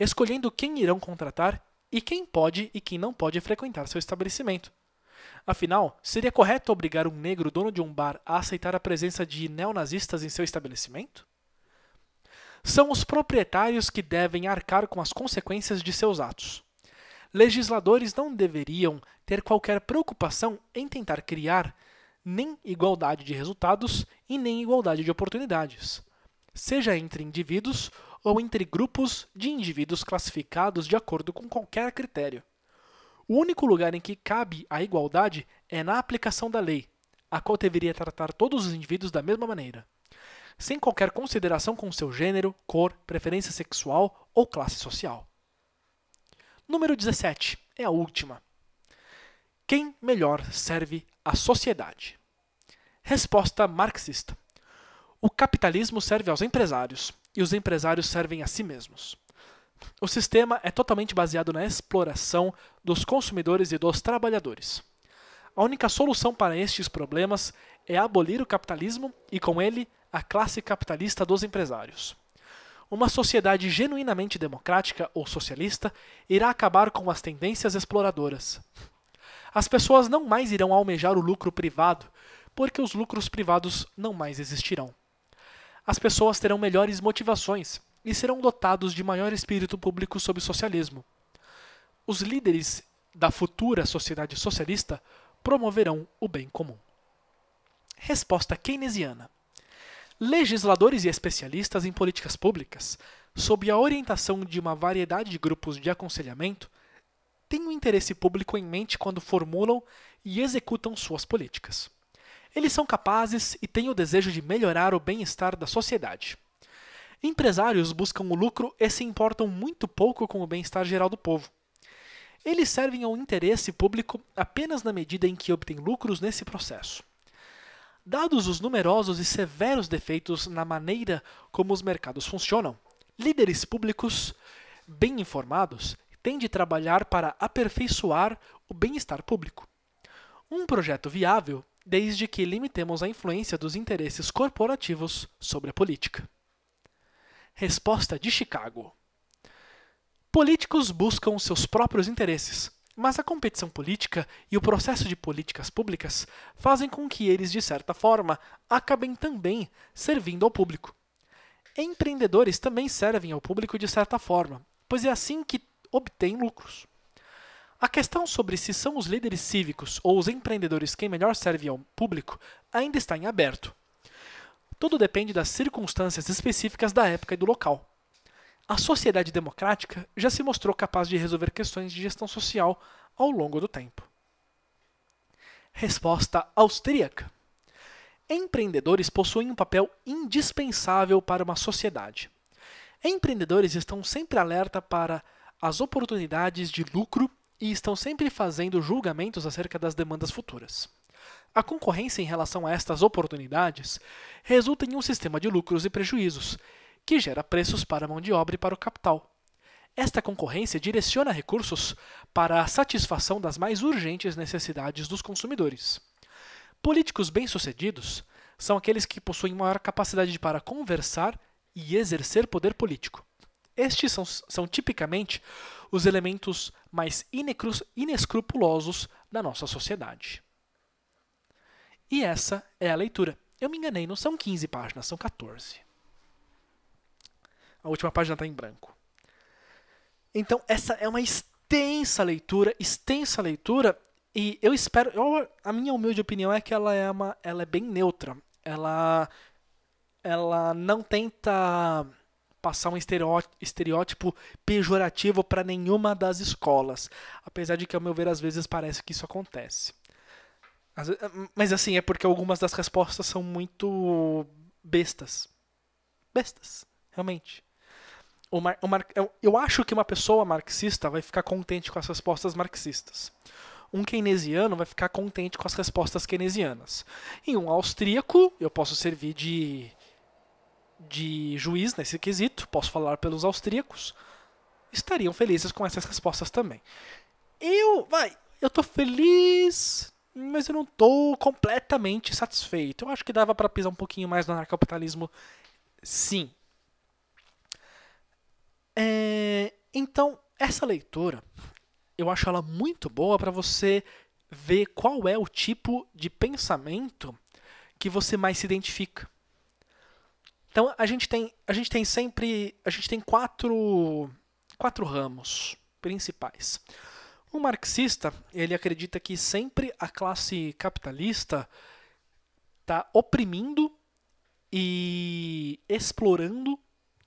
Speaker 1: escolhendo quem irão contratar e quem pode e quem não pode frequentar seu estabelecimento, Afinal, seria correto obrigar um negro dono de um bar a aceitar a presença de neonazistas em seu estabelecimento? São os proprietários que devem arcar com as consequências de seus atos. Legisladores não deveriam ter qualquer preocupação em tentar criar nem igualdade de resultados e nem igualdade de oportunidades, seja entre indivíduos ou entre grupos de indivíduos classificados de acordo com qualquer critério. O único lugar em que cabe a igualdade é na aplicação da lei, a qual deveria tratar todos os indivíduos da mesma maneira, sem qualquer consideração com seu gênero, cor, preferência sexual ou classe social. Número 17 é a última. Quem melhor serve à sociedade? Resposta marxista. O capitalismo serve aos empresários e os empresários servem a si mesmos. O sistema é totalmente baseado na exploração dos consumidores e dos trabalhadores. A única solução para estes problemas é abolir o capitalismo e, com ele, a classe capitalista dos empresários. Uma sociedade genuinamente democrática ou socialista irá acabar com as tendências exploradoras. As pessoas não mais irão almejar o lucro privado, porque os lucros privados não mais existirão. As pessoas terão melhores motivações, e serão dotados de maior espírito público sob o socialismo. Os líderes da futura sociedade socialista promoverão o bem comum. Resposta keynesiana: Legisladores e especialistas em políticas públicas, sob a orientação de uma variedade de grupos de aconselhamento, têm o interesse público em mente quando formulam e executam suas políticas. Eles são capazes e têm o desejo de melhorar o bem-estar da sociedade. Empresários buscam o lucro e se importam muito pouco com o bem-estar geral do povo. Eles servem ao interesse público apenas na medida em que obtêm lucros nesse processo. Dados os numerosos e severos defeitos na maneira como os mercados funcionam, líderes públicos bem informados têm de trabalhar para aperfeiçoar o bem-estar público. Um projeto viável desde que limitemos a influência dos interesses corporativos sobre a política. Resposta de Chicago. Políticos buscam seus próprios interesses, mas a competição política e o processo de políticas públicas fazem com que eles, de certa forma, acabem também servindo ao público. Empreendedores também servem ao público de certa forma, pois é assim que obtêm lucros. A questão sobre se são os líderes cívicos ou os empreendedores quem melhor serve ao público ainda está em aberto. Tudo depende das circunstâncias específicas da época e do local. A sociedade democrática já se mostrou capaz de resolver questões de gestão social ao longo do tempo. Resposta austríaca: Empreendedores possuem um papel indispensável para uma sociedade. Empreendedores estão sempre alerta para as oportunidades de lucro e estão sempre fazendo julgamentos acerca das demandas futuras. A concorrência em relação a estas oportunidades resulta em um sistema de lucros e prejuízos, que gera preços para a mão de obra e para o capital. Esta concorrência direciona recursos para a satisfação das mais urgentes necessidades dos consumidores. Políticos bem-sucedidos são aqueles que possuem maior capacidade para conversar e exercer poder político. Estes são, são tipicamente os elementos mais inescrupulosos da nossa sociedade. E essa é a leitura. Eu me enganei, não são 15 páginas, são 14. A última página está em branco. Então, essa é uma extensa leitura, extensa leitura, e eu espero. Eu, a minha humilde opinião é que ela é, uma, ela é bem neutra. Ela, ela não tenta passar um estereótipo pejorativo para nenhuma das escolas, apesar de que, ao meu ver, às vezes parece que isso acontece. Hum, mas assim, é porque algumas das respostas são muito bestas. Bestas, realmente. O mar, o mar, eu, eu acho que uma pessoa marxista vai ficar contente com as respostas marxistas. Um keynesiano vai ficar contente com as respostas keynesianas. E um austríaco, eu posso servir de, de juiz nesse quesito, posso falar pelos austríacos, estariam felizes com essas respostas também. Eu, vai, eu tô feliz mas eu não tô completamente satisfeito. Eu acho que dava para pisar um pouquinho mais no anarcapitalismo, sim. É, então, essa leitura, eu acho ela muito boa para você ver qual é o tipo de pensamento que você mais se identifica. Então, a gente tem, a gente tem sempre, a gente tem quatro, quatro ramos principais. O marxista, ele acredita que sempre a classe capitalista está oprimindo e explorando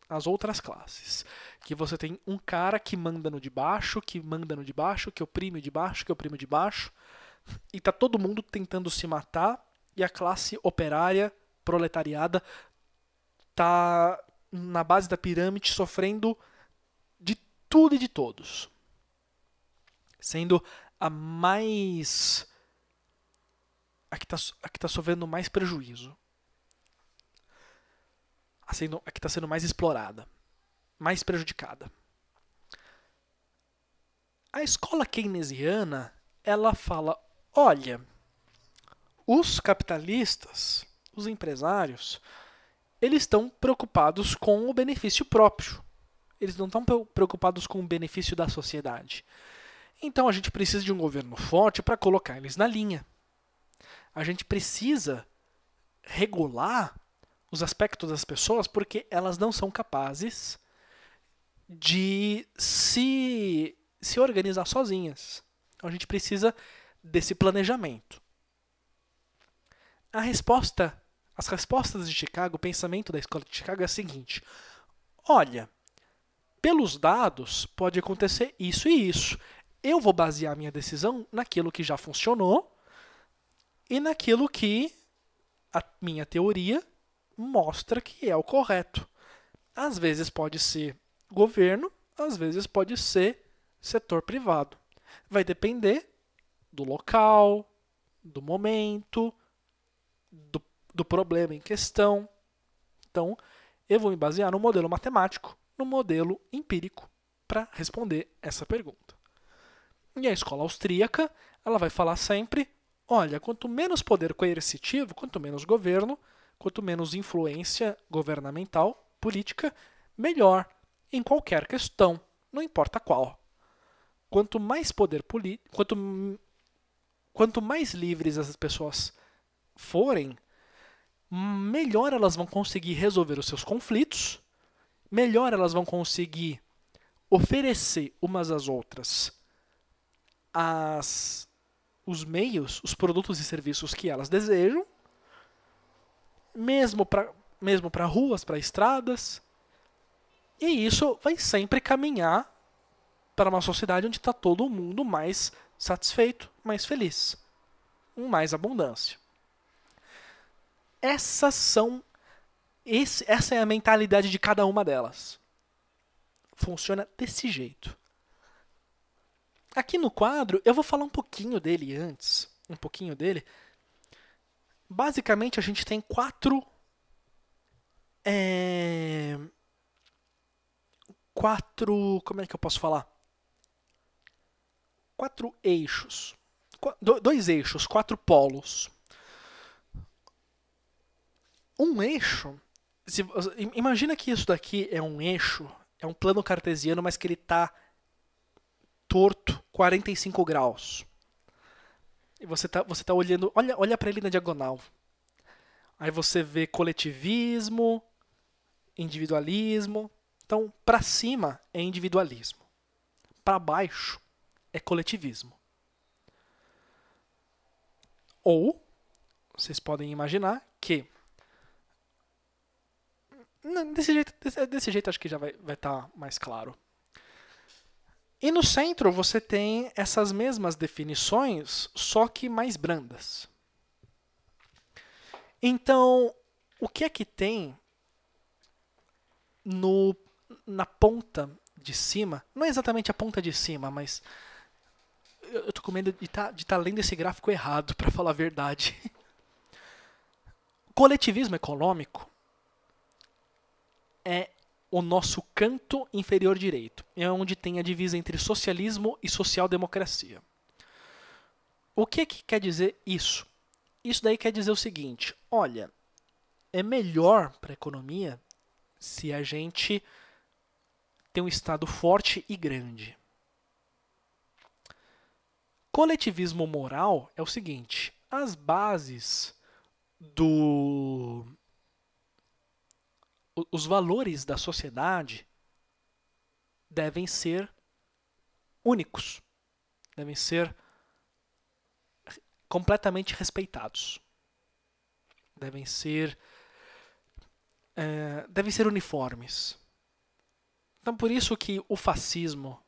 Speaker 1: as outras classes. Que você tem um cara que manda no de baixo, que manda no de baixo, que oprime o de baixo, que oprime o de baixo, e está todo mundo tentando se matar e a classe operária, proletariada, está na base da pirâmide sofrendo de tudo e de todos sendo a mais. a que está tá sofrendo mais prejuízo. A, sendo, a que está sendo mais explorada, mais prejudicada. A escola keynesiana ela fala: olha, os capitalistas, os empresários, eles estão preocupados com o benefício próprio. Eles não estão preocupados com o benefício da sociedade. Então a gente precisa de um governo forte para colocar eles na linha. A gente precisa regular os aspectos das pessoas porque elas não são capazes de se, se organizar sozinhas. Então a gente precisa desse planejamento. A resposta, as respostas de Chicago, o pensamento da escola de Chicago é a seguinte: olha, pelos dados pode acontecer isso e isso eu vou basear minha decisão naquilo que já funcionou e naquilo que a minha teoria mostra que é o correto. Às vezes pode ser governo, às vezes pode ser setor privado. Vai depender do local, do momento, do, do problema em questão. Então, eu vou me basear no modelo matemático, no modelo empírico, para responder essa pergunta. E a escola austríaca, ela vai falar sempre, olha, quanto menos poder coercitivo, quanto menos governo, quanto menos influência governamental, política, melhor em qualquer questão, não importa qual. Quanto mais poder político, quanto, quanto mais livres as pessoas forem, melhor elas vão conseguir resolver os seus conflitos, melhor elas vão conseguir oferecer umas às outras as, os meios, os produtos e serviços que elas desejam, mesmo para mesmo para ruas, para estradas. E isso vai sempre caminhar para uma sociedade onde está todo mundo mais satisfeito, mais feliz, com mais abundância. Essas são esse, essa é a mentalidade de cada uma delas. Funciona desse jeito aqui no quadro eu vou falar um pouquinho dele antes, um pouquinho dele. Basicamente a gente tem quatro é, quatro, como é que eu posso falar? Quatro eixos, dois eixos, quatro polos. Um eixo, se, imagina que isso daqui é um eixo, é um plano cartesiano, mas que ele está torto, 45 graus. E você tá, você tá olhando, olha, olha para ele na diagonal. Aí você vê coletivismo, individualismo. Então, para cima é individualismo. Para baixo é coletivismo. Ou vocês podem imaginar que desse jeito, desse, jeito acho que já vai estar vai tá mais claro. E no centro você tem essas mesmas definições, só que mais brandas. Então, o que é que tem no, na ponta de cima? Não é exatamente a ponta de cima, mas eu estou com medo de estar tá, de tá lendo esse gráfico errado, para falar a verdade. Coletivismo econômico é o nosso canto inferior direito, é onde tem a divisa entre socialismo e social-democracia. O que, é que quer dizer isso? Isso daí quer dizer o seguinte: olha, é melhor para a economia se a gente tem um Estado forte e grande. Coletivismo moral é o seguinte: as bases do os valores da sociedade devem ser únicos, devem ser completamente respeitados, devem ser é, devem ser uniformes. Então por isso que o fascismo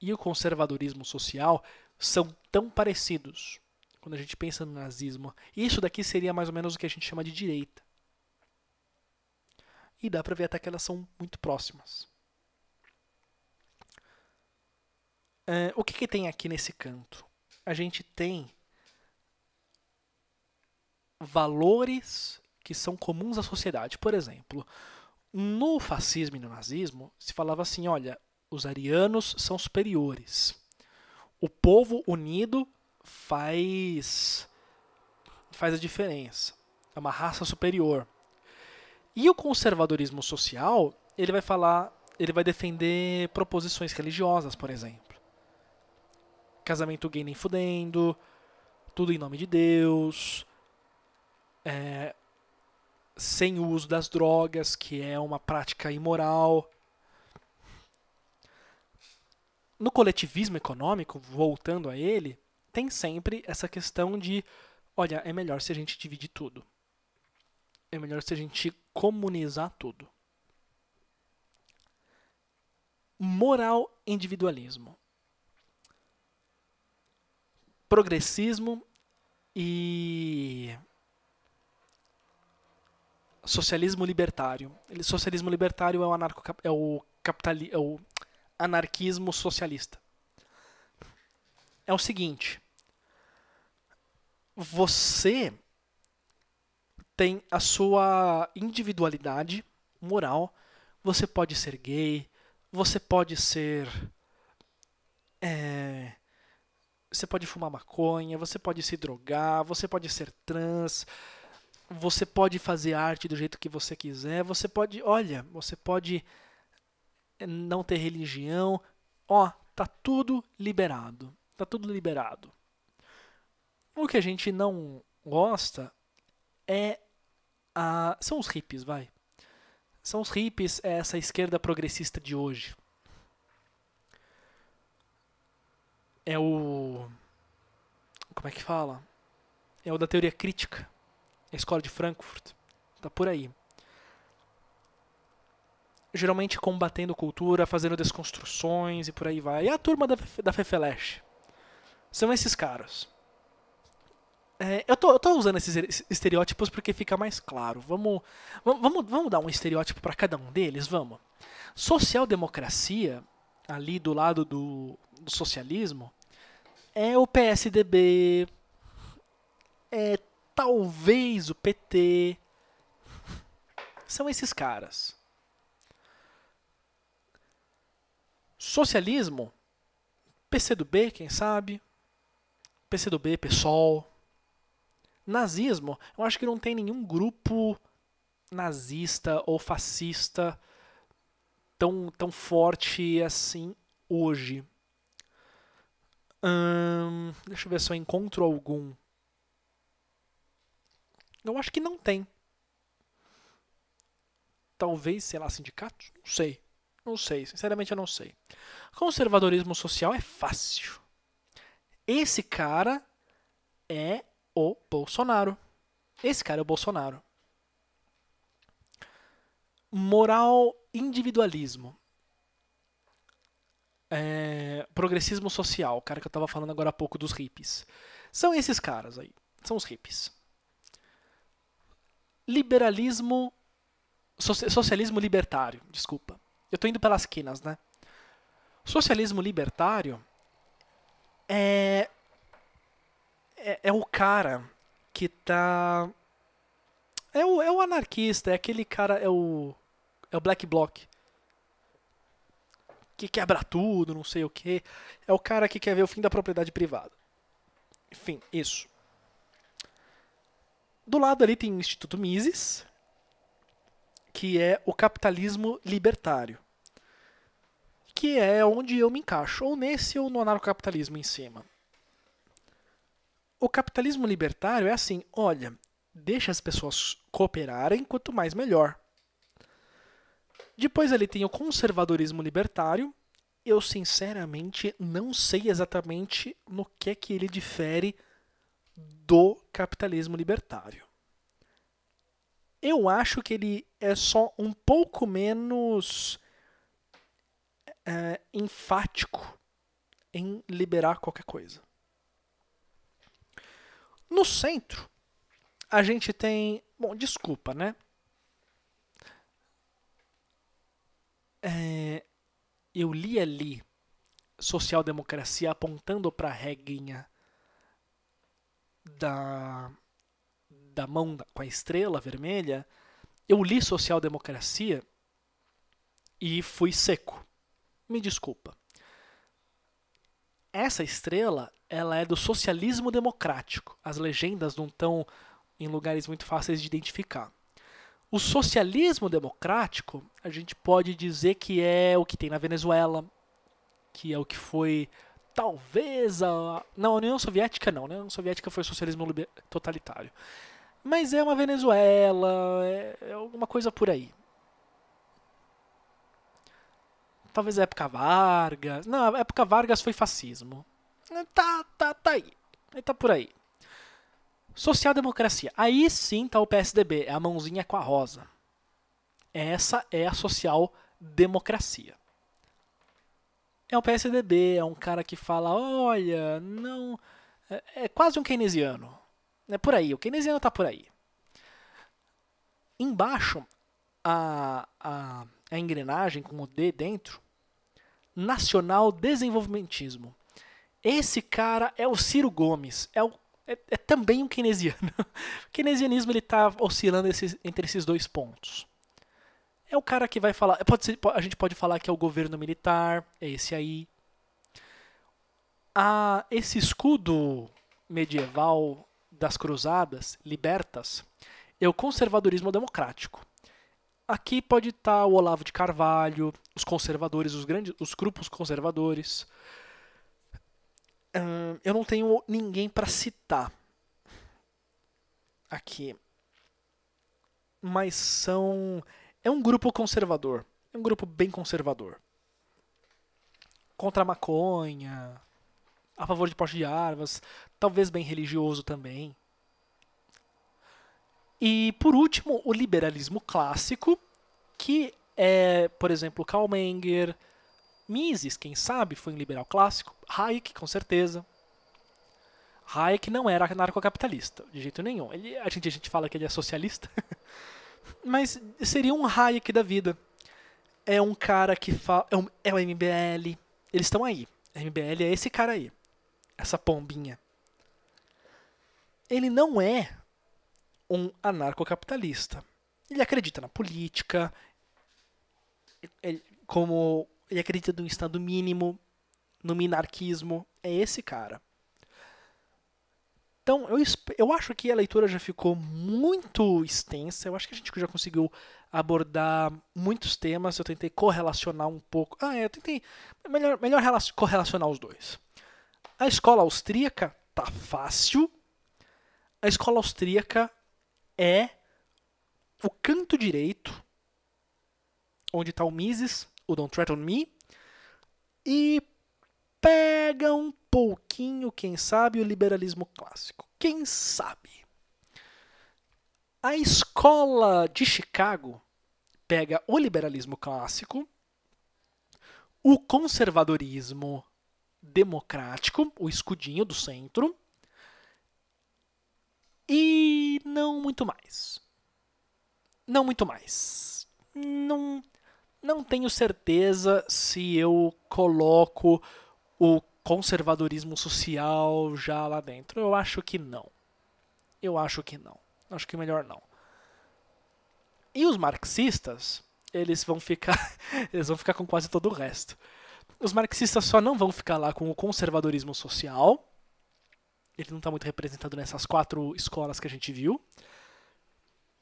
Speaker 1: e o conservadorismo social são tão parecidos quando a gente pensa no nazismo. Isso daqui seria mais ou menos o que a gente chama de direita. E dá para ver até que elas são muito próximas. Uh, o que, que tem aqui nesse canto? A gente tem valores que são comuns à sociedade. Por exemplo, no fascismo e no nazismo se falava assim: olha, os arianos são superiores. O povo unido faz faz a diferença. É uma raça superior. E o conservadorismo social, ele vai falar, ele vai defender proposições religiosas, por exemplo. Casamento gay nem fudendo, tudo em nome de Deus, é, sem o uso das drogas, que é uma prática imoral. No coletivismo econômico, voltando a ele, tem sempre essa questão de: olha, é melhor se a gente dividir tudo é melhor se a gente comunizar tudo. Moral individualismo. Progressismo e socialismo libertário. socialismo libertário é o, anarco, é o, capitali, é o anarquismo socialista. É o seguinte: você tem a sua individualidade moral. Você pode ser gay, você pode ser. É, você pode fumar maconha, você pode se drogar, você pode ser trans, você pode fazer arte do jeito que você quiser, você pode. Olha, você pode não ter religião. Ó, tá tudo liberado. Tá tudo liberado. O que a gente não gosta é ah, são os hippies, vai. São os hippies, é essa esquerda progressista de hoje. É o. Como é que fala? É o da teoria crítica. A escola de Frankfurt. Tá por aí. Geralmente combatendo cultura, fazendo desconstruções e por aí vai. E a turma da, da Fefeleche. São esses caras. É, eu, tô, eu tô usando esses estereótipos porque fica mais claro. Vamos, vamos, vamos dar um estereótipo para cada um deles? Vamos. Social-democracia, ali do lado do, do socialismo, é o PSDB, é talvez o PT. São esses caras. Socialismo, PCdoB, quem sabe? PCdoB, PSOL. Nazismo, eu acho que não tem nenhum grupo nazista ou fascista tão, tão forte assim hoje. Hum, deixa eu ver se eu encontro algum. Eu acho que não tem. Talvez, sei lá, sindicatos? Não sei. Não sei, sinceramente eu não sei. Conservadorismo social é fácil. Esse cara é o Bolsonaro. Esse cara é o Bolsonaro. Moral individualismo. É, progressismo social, o cara que eu tava falando agora há pouco dos hippies. São esses caras aí. São os hippies. Liberalismo. Socialismo libertário, desculpa. Eu tô indo pelas quinas, né? Socialismo libertário é é, é, o cara que tá. É o, é o anarquista, é aquele cara, é o. É o Black Bloc. Que quebra tudo, não sei o que. É o cara que quer ver o fim da propriedade privada. Enfim, isso. Do lado ali tem o Instituto Mises, que é o capitalismo libertário. Que é onde eu me encaixo, ou nesse ou no anarcocapitalismo em cima. O capitalismo libertário é assim: olha, deixa as pessoas cooperarem, quanto mais melhor. Depois ele tem o conservadorismo libertário. Eu sinceramente não sei exatamente no que é que ele difere do capitalismo libertário. Eu acho que ele é só um pouco menos é, enfático em liberar qualquer coisa. No centro, a gente tem. Bom, desculpa, né? É, eu li ali social-democracia apontando para a reguinha da, da mão com a estrela vermelha. Eu li social-democracia e fui seco. Me desculpa. Essa estrela ela é do socialismo democrático. As legendas não estão em lugares muito fáceis de identificar. O socialismo democrático, a gente pode dizer que é o que tem na Venezuela, que é o que foi talvez a não a União Soviética não, né? A União Soviética foi socialismo totalitário. Mas é uma Venezuela, é, é alguma coisa por aí. Talvez a época Vargas. Não, a época Vargas foi fascismo. É, tá, tá, tá aí. Ele tá por aí. Social-democracia. Aí sim tá o PSDB, é a mãozinha com a rosa. Essa é a social-democracia. É o PSDB, é um cara que fala, olha, não... É, é quase um keynesiano. É por aí, o keynesiano tá por aí. Embaixo, a, a, a engrenagem com o D dentro, nacional desenvolvimentismo. Esse cara é o Ciro Gomes, é, o, é, é também um keynesiano. O keynesianismo ele está oscilando esses, entre esses dois pontos. É o cara que vai falar, pode ser, a gente pode falar que é o governo militar, é esse aí. Ah, esse escudo medieval das cruzadas, libertas, é o conservadorismo democrático. Aqui pode estar tá o Olavo de Carvalho, os conservadores, os grandes, os grupos conservadores eu não tenho ninguém para citar aqui. Mas são. É um grupo conservador. É um grupo bem conservador. Contra a maconha. A favor de porte de armas. Talvez bem religioso também. E por último, o liberalismo clássico, que é, por exemplo, Karl Menger, Mises, quem sabe, foi um liberal clássico. Hayek, com certeza. Hayek não era anarcocapitalista, de jeito nenhum. Ele, a, gente, a gente fala que ele é socialista, mas seria um Hayek da vida. É um cara que fala. É, um, é o MBL. Eles estão aí. A MBL é esse cara aí. Essa pombinha. Ele não é um anarcocapitalista. Ele acredita na política. Ele, como ele acredita no Estado mínimo, no minarquismo. É esse cara. Então, eu, eu acho que a leitura já ficou muito extensa. Eu acho que a gente já conseguiu abordar muitos temas. Eu tentei correlacionar um pouco. Ah, é, eu tentei. Melhor, melhor correlacionar os dois. A escola austríaca tá fácil. A escola austríaca é o canto direito, onde está o Mises, o Don't Threaten Me e pega um pouquinho, quem sabe, o liberalismo clássico. Quem sabe? A escola de Chicago pega o liberalismo clássico, o conservadorismo democrático, o escudinho do centro, e não muito mais. Não muito mais. Não não tenho certeza se eu coloco o conservadorismo social já lá dentro. Eu acho que não. Eu acho que não. Acho que melhor não. E os marxistas, eles vão ficar, eles vão ficar com quase todo o resto. Os marxistas só não vão ficar lá com o conservadorismo social. Ele não está muito representado nessas quatro escolas que a gente viu.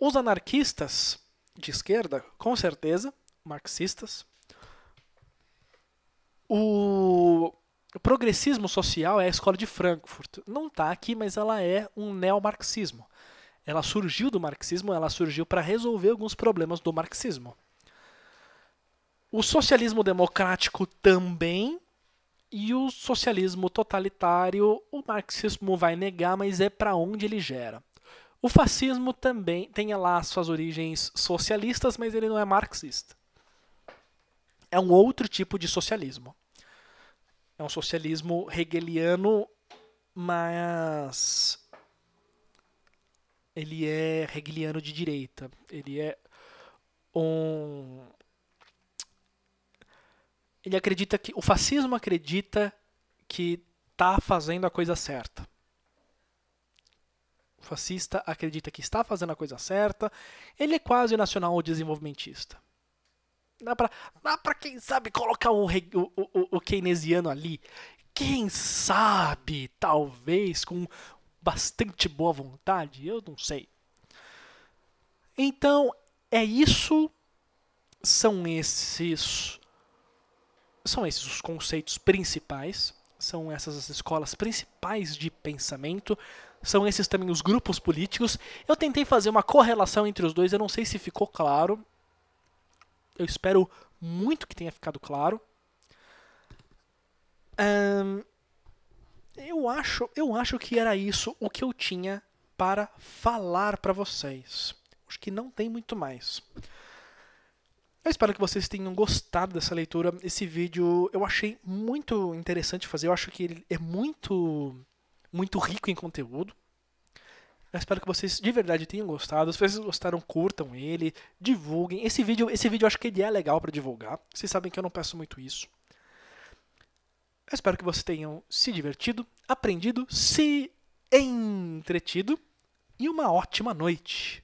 Speaker 1: Os anarquistas de esquerda, com certeza, marxistas. O progressismo social é a escola de Frankfurt. Não está aqui, mas ela é um neomarxismo. Ela surgiu do marxismo, ela surgiu para resolver alguns problemas do marxismo. O socialismo democrático também e o socialismo totalitário, o marxismo vai negar, mas é para onde ele gera. O fascismo também tem lá suas origens socialistas, mas ele não é marxista é um outro tipo de socialismo. É um socialismo hegeliano, mas ele é hegeliano de direita. Ele é um ele acredita que o fascismo acredita que está fazendo a coisa certa. O fascista acredita que está fazendo a coisa certa. Ele é quase nacional ou desenvolvimentista. Dá pra, dá pra quem sabe, colocar o, o, o, o keynesiano ali. Quem sabe, talvez, com bastante boa vontade, eu não sei. Então, é isso. São esses são esses os conceitos principais, são essas as escolas principais de pensamento, são esses também os grupos políticos. Eu tentei fazer uma correlação entre os dois, eu não sei se ficou claro, eu espero muito que tenha ficado claro. Um, eu acho, eu acho que era isso o que eu tinha para falar para vocês. Acho que não tem muito mais. Eu espero que vocês tenham gostado dessa leitura. Esse vídeo eu achei muito interessante fazer. Eu acho que ele é muito muito rico em conteúdo. Eu espero que vocês de verdade tenham gostado. Se vocês gostaram, curtam ele, divulguem. Esse vídeo, esse vídeo eu acho que ele é legal para divulgar. Vocês sabem que eu não peço muito isso. Eu espero que vocês tenham se divertido, aprendido, se entretido e uma ótima noite.